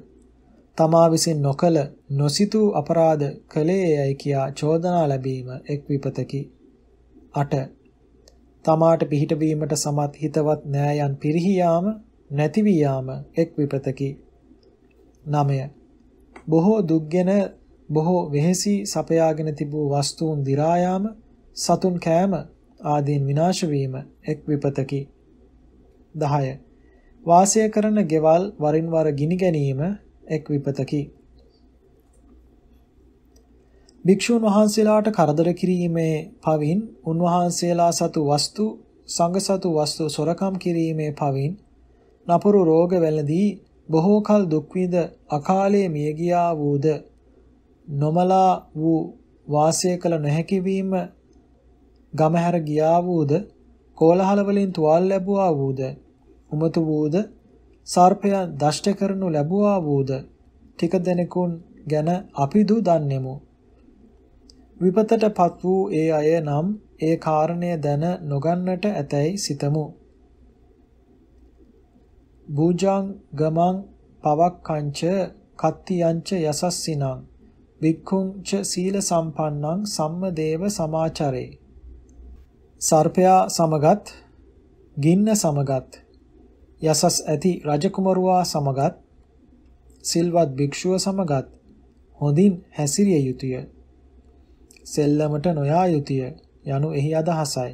තමා විසින් නොකල නොසිතූ අපරාධ කළේයයි කියා චෝදනා ලැබීම එක් විපතකි. 8. තමාට පිහිට වීමට සමත් හිතවත් නෑයන් පිරිහියාම නැති වියාම එක් විපතකි. 9. බොහෝ දුක්ගෙන බොහෝ වෙහෙසි සපයාගෙන තිබූ වස්තුන් දි รา යාම සතුන් කෑම ආදීන් විනාශ වීම එක් විපතකි. 10 වාසය කරන ගෙවල් වරින් වර ගිනි ගැනීම එක් විපතකි. භික්ෂුන් වහන්සේලාට කරදර කිරීමේ පවින් උන්වහන්සේලා සතු වස්තු සංඝ සතු වස්තු සොරකම් කිරීමේ පවින් නපුරු රෝග වැළඳී බොහෝ කල දුක් විඳ අකාලයේ මිය ගියා වූද නොමලා වූ වාසය කළ නොහැකි වීම ගමහැර ගියා වූද කෝලහල වලින් තුවාල ලැබුවා වූද උමතු වූද සර්පයා දෂ්ට කරනු ලැබුවා වූද ටික දෙනෙකුන් ගැන අපි දු දන්නෙමු. විපතටපත් වූ ඒ අය නම් ඒ කාරණය දැන නොගන්නට ඇතැයි සිතමු. බූජං ගමං පවක්කංච කත්තියංච යසස්සිනං වික්ඛුංච සීල සම්පන්නං සම්මදේව සමාචරේ. සර්පයා සමගත් ගින්න සමගත් යසස් ඇති රජකුමරුවා සමගත් සිල්වත් භික්ෂුව සමගත් හොඳින් හැසිරිය යුතුය. සෙල්ලමට නොයා යුතුය යනු එහි අදහසයි.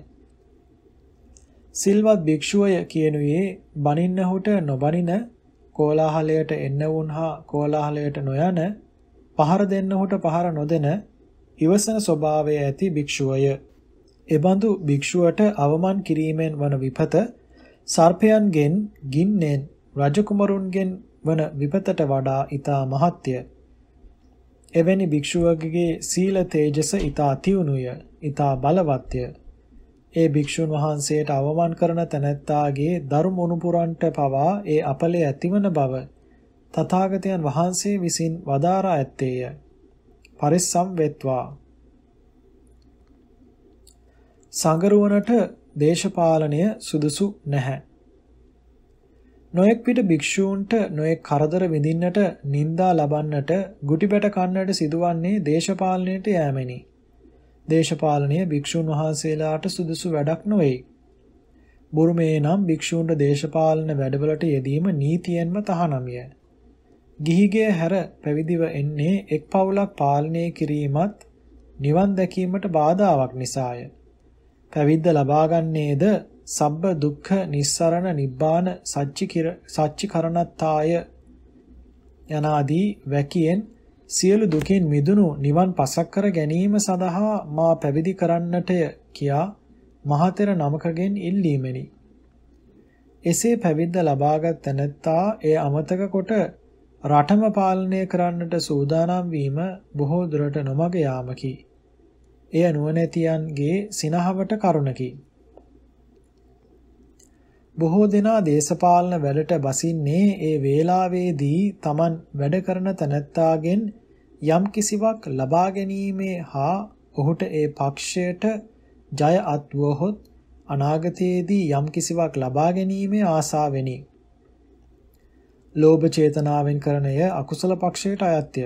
සිල්වත් භික්ෂුවය කියනුයේ බනින්නහුට නොබනින කෝලාහලයට එන්න වුන් හා කෝලාහලයට නොයන පහර දෙන්නහුට පහර නොදෙන ඉවසන ස්වභාවය ඇති භික්ෂුවය. එබඳු භික්ෂුවට අවමන් කිරීමෙන් වන විපත සර්පයන්ගෙන් ගින්නෙන් රජකුමරුන්ගෙන් වන විපතට වඩා ඊතා මහත්ය. එවැනි භික්ෂුවකගේ සීල තේජස ඊතා තියුණුය, ඊතා බලවත්ය. ඒ භික්ෂුන් වහන්සේට අවමන් කරන තැනැත්තාගේ දරු මොනුපුරන්ට පවා ඒ අපලේ ඇතිවන බව තථාගතයන් වහන්සේ විසින් වදාරා ඇත්තේය. පරිස්සම් වෙත්වා. සංගරුවනට දේශපාලනය සුදුසු නැහැ. නොඑක් පිට භික්ෂූන්ට නොඑක් කරදර විඳින්නට නිന്ദා ලබන්නට ගුටිබැට කන්නට සිදුවන්නේ දේශපාලනයට යෑමෙනි. දේශපාලනය භික්ෂූන් වහන්සේලාට සුදුසු වැඩක් නොවේ. බුරුමේ නම් භික්ෂූන්ට දේශපාලන වැඩවලට යෙදීම නීතියෙන්ම තහනමිය. ගිහිගේ හැර පැවිදිව එන්නේ එක් පවුලක් පාලනය කිරීමත් නිවන් දැකීමට බාධාවක් නිසාය. පැවිද්ද ලබාගන්නේද සබ්බ දුක්ඛ නිස්සරණ නිබ්බාන සච්චිකරණත්තාය යනාදී වැකියෙන් සියලු දුකින් මිදුණු නිවන් පසක් කර ගැනීම සඳහා මා පැවිදි කරන්නටය කියා මහතෙර නමකගෙන් ඉල්ලීමෙනි. එසේ පැවිද්ද ලබාගත් තැනැත්තා ඒ අමතක කොට රටම පාලනය කරන්නට සූදානම් වීම බොහෝ දුරට නොමග යාමකි. එය නුවණැතියන්ගේ සිනහවට කරුණකි. බොහෝ දෙනා දේශපාලන වැඩට බසින්නේ ඒ වේලාවේදී Taman වැඩ කරන තැනැත්තාගෙන් යම් කිසිවක් ලබා ගැනීමේ හා ඔහුට ඒ පක්ෂයට ජය අත්වොහොත් අනාගතයේදී යම් කිසිවක් ලබා ගැනීමේ ආසාවෙනි. ලෝභ චේතනාවෙන් කරන අකුසල පක්ෂයට අයත්ය.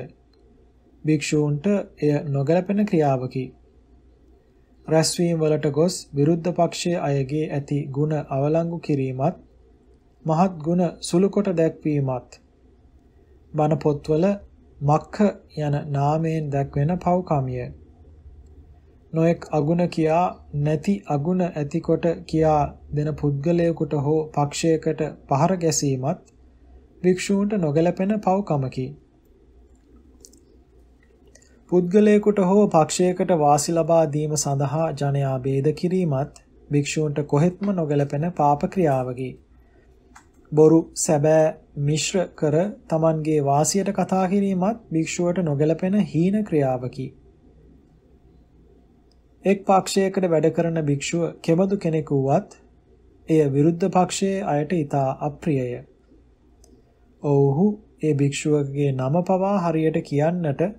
භික්ෂූන්ට එය නොගැලපෙන ක්‍රියාවකි. රැස්වීම් වලට ගොස් විරුද්ධ පක්ෂයේ අයගේ ඇති ಗುಣ අවලංගු කිරීමත් මහත් ಗುಣ සුළු කොට දැක්වීමත් බණ පොත්වල මක්ඛ යන නාමයෙන් දැක්වෙන පව්කමිය නොඑක් අගුණ කියා නැති අගුණ ඇතිකොට කියා දෙන පුද්ගලයෙකුට හෝ පක්ෂයකට පහර ගැසීමත් වික්ෂූන්ට නොගැලපෙන පව්කමකි පුද්ගලයෙකුට හෝ පක්ෂයකට වාසි ලබා දීම සඳහා ජනයා ભેද කිරීමත් භික්ෂූන්ට කොහෙත්ම නොගැලපෙන පාප ක්‍රියාවකි. බොරු සැබෑ මිශ්‍ර කර Tamanගේ වාසියට කතා කිරීමත් භික්ෂුවට නොගැලපෙන හීන ක්‍රියාවකි. එක් පක්ෂයකට වැඩ කරන භික්ෂුව කෙබඳු කෙනෙකු වුවත් එය විරුද්ධ පක්ෂයේ අයට ඊතා අප්‍රියය. ඔව්හු ඒ භික්ෂුවගේ නම පවා හරියට කියන්නට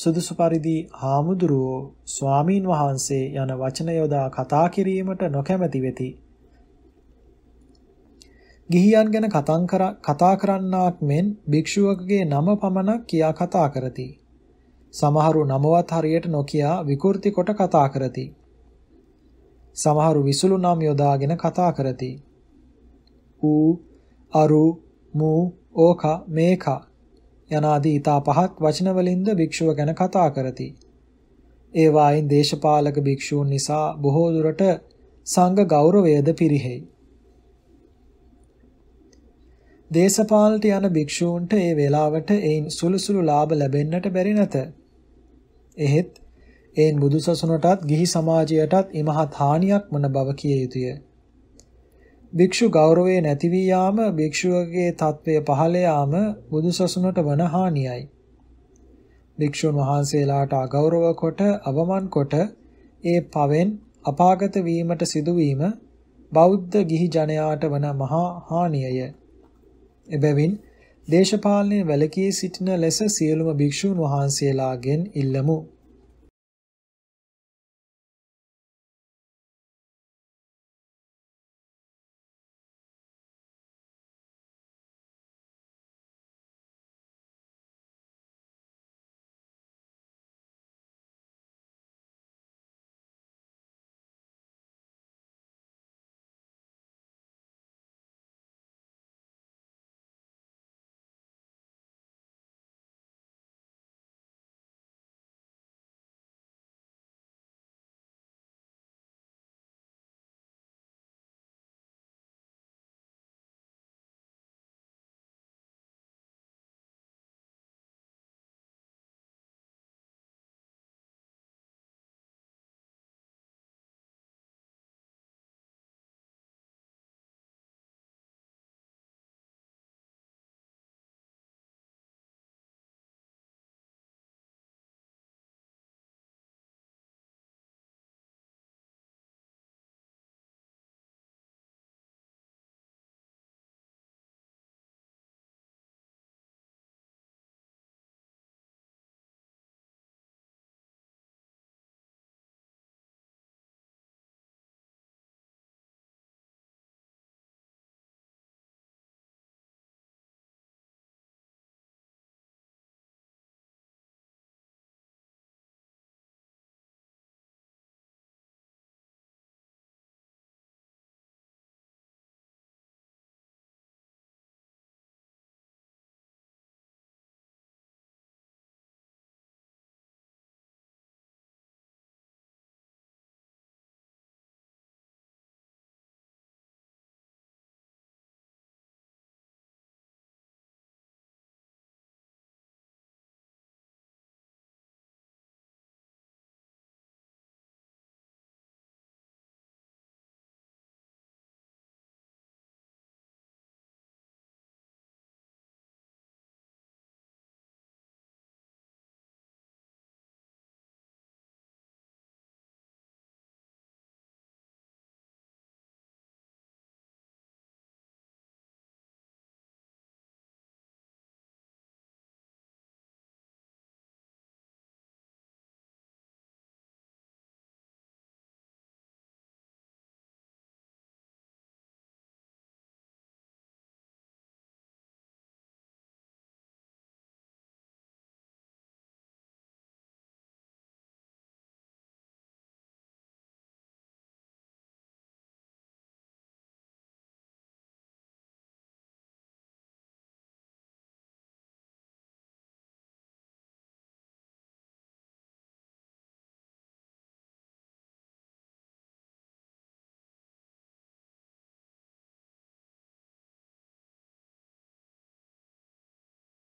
සුදුසු පරිදි හාමුදුරුවෝ ස්වාමීන් වහන්සේ යන වචන යොදා කතා කිරීමට නොකැමැති වෙති. ගිහියන් ගැන කතා කරන්නාක් මෙන් භික්ෂුවකගේ නම පමණක් කියා කතා කරති. සමහරු නමවත් හරියට නොකියා විකෘති කොට කතා කරති. සමහරු විසුළු නම් යොදාගෙන කතා කරති. ඌ අරු මූ ඕක මේකා යනාදී ඊතා පහත් වචන වලින්ද භික්ෂුව ගැන කතා කරති. ඒ වායින් දේශපාලක භික්ෂූන් නිසා බොහෝ දුරට සංඝ ගෞරවයද පිරිහෙයි. දේශපාලට යන භික්ෂූන්ට ඒ වේලාවට එයින් සුළුසුළු ලාභ ලැබෙන්නට බැරි නැත. එහෙත් එයින් බුදුසසුනටත් ගිහි සමාජයටත් ඉමහත් හානියක් වන බව කිය යුතුය. භික්ෂු ගෞරවය නැති වී යාම භික්ෂුවගේ తත්වය පහළ යාම බුදුසසුනට වන හානියයි. භික්ෂුන් වහන්සේලාට අගෞරව කොට අවමන් කොට ඒ පවෙන් අපාගත වීමට සිදුවීම බෞද්ධ ගිහි ජනයාට වන මහා හානියය. එබැවින් දේශපාලනයේ වැලකී සිටින ලෙස සියලුම භික්ෂුන් වහන්සේලාගෙන් ඉල්ලමු.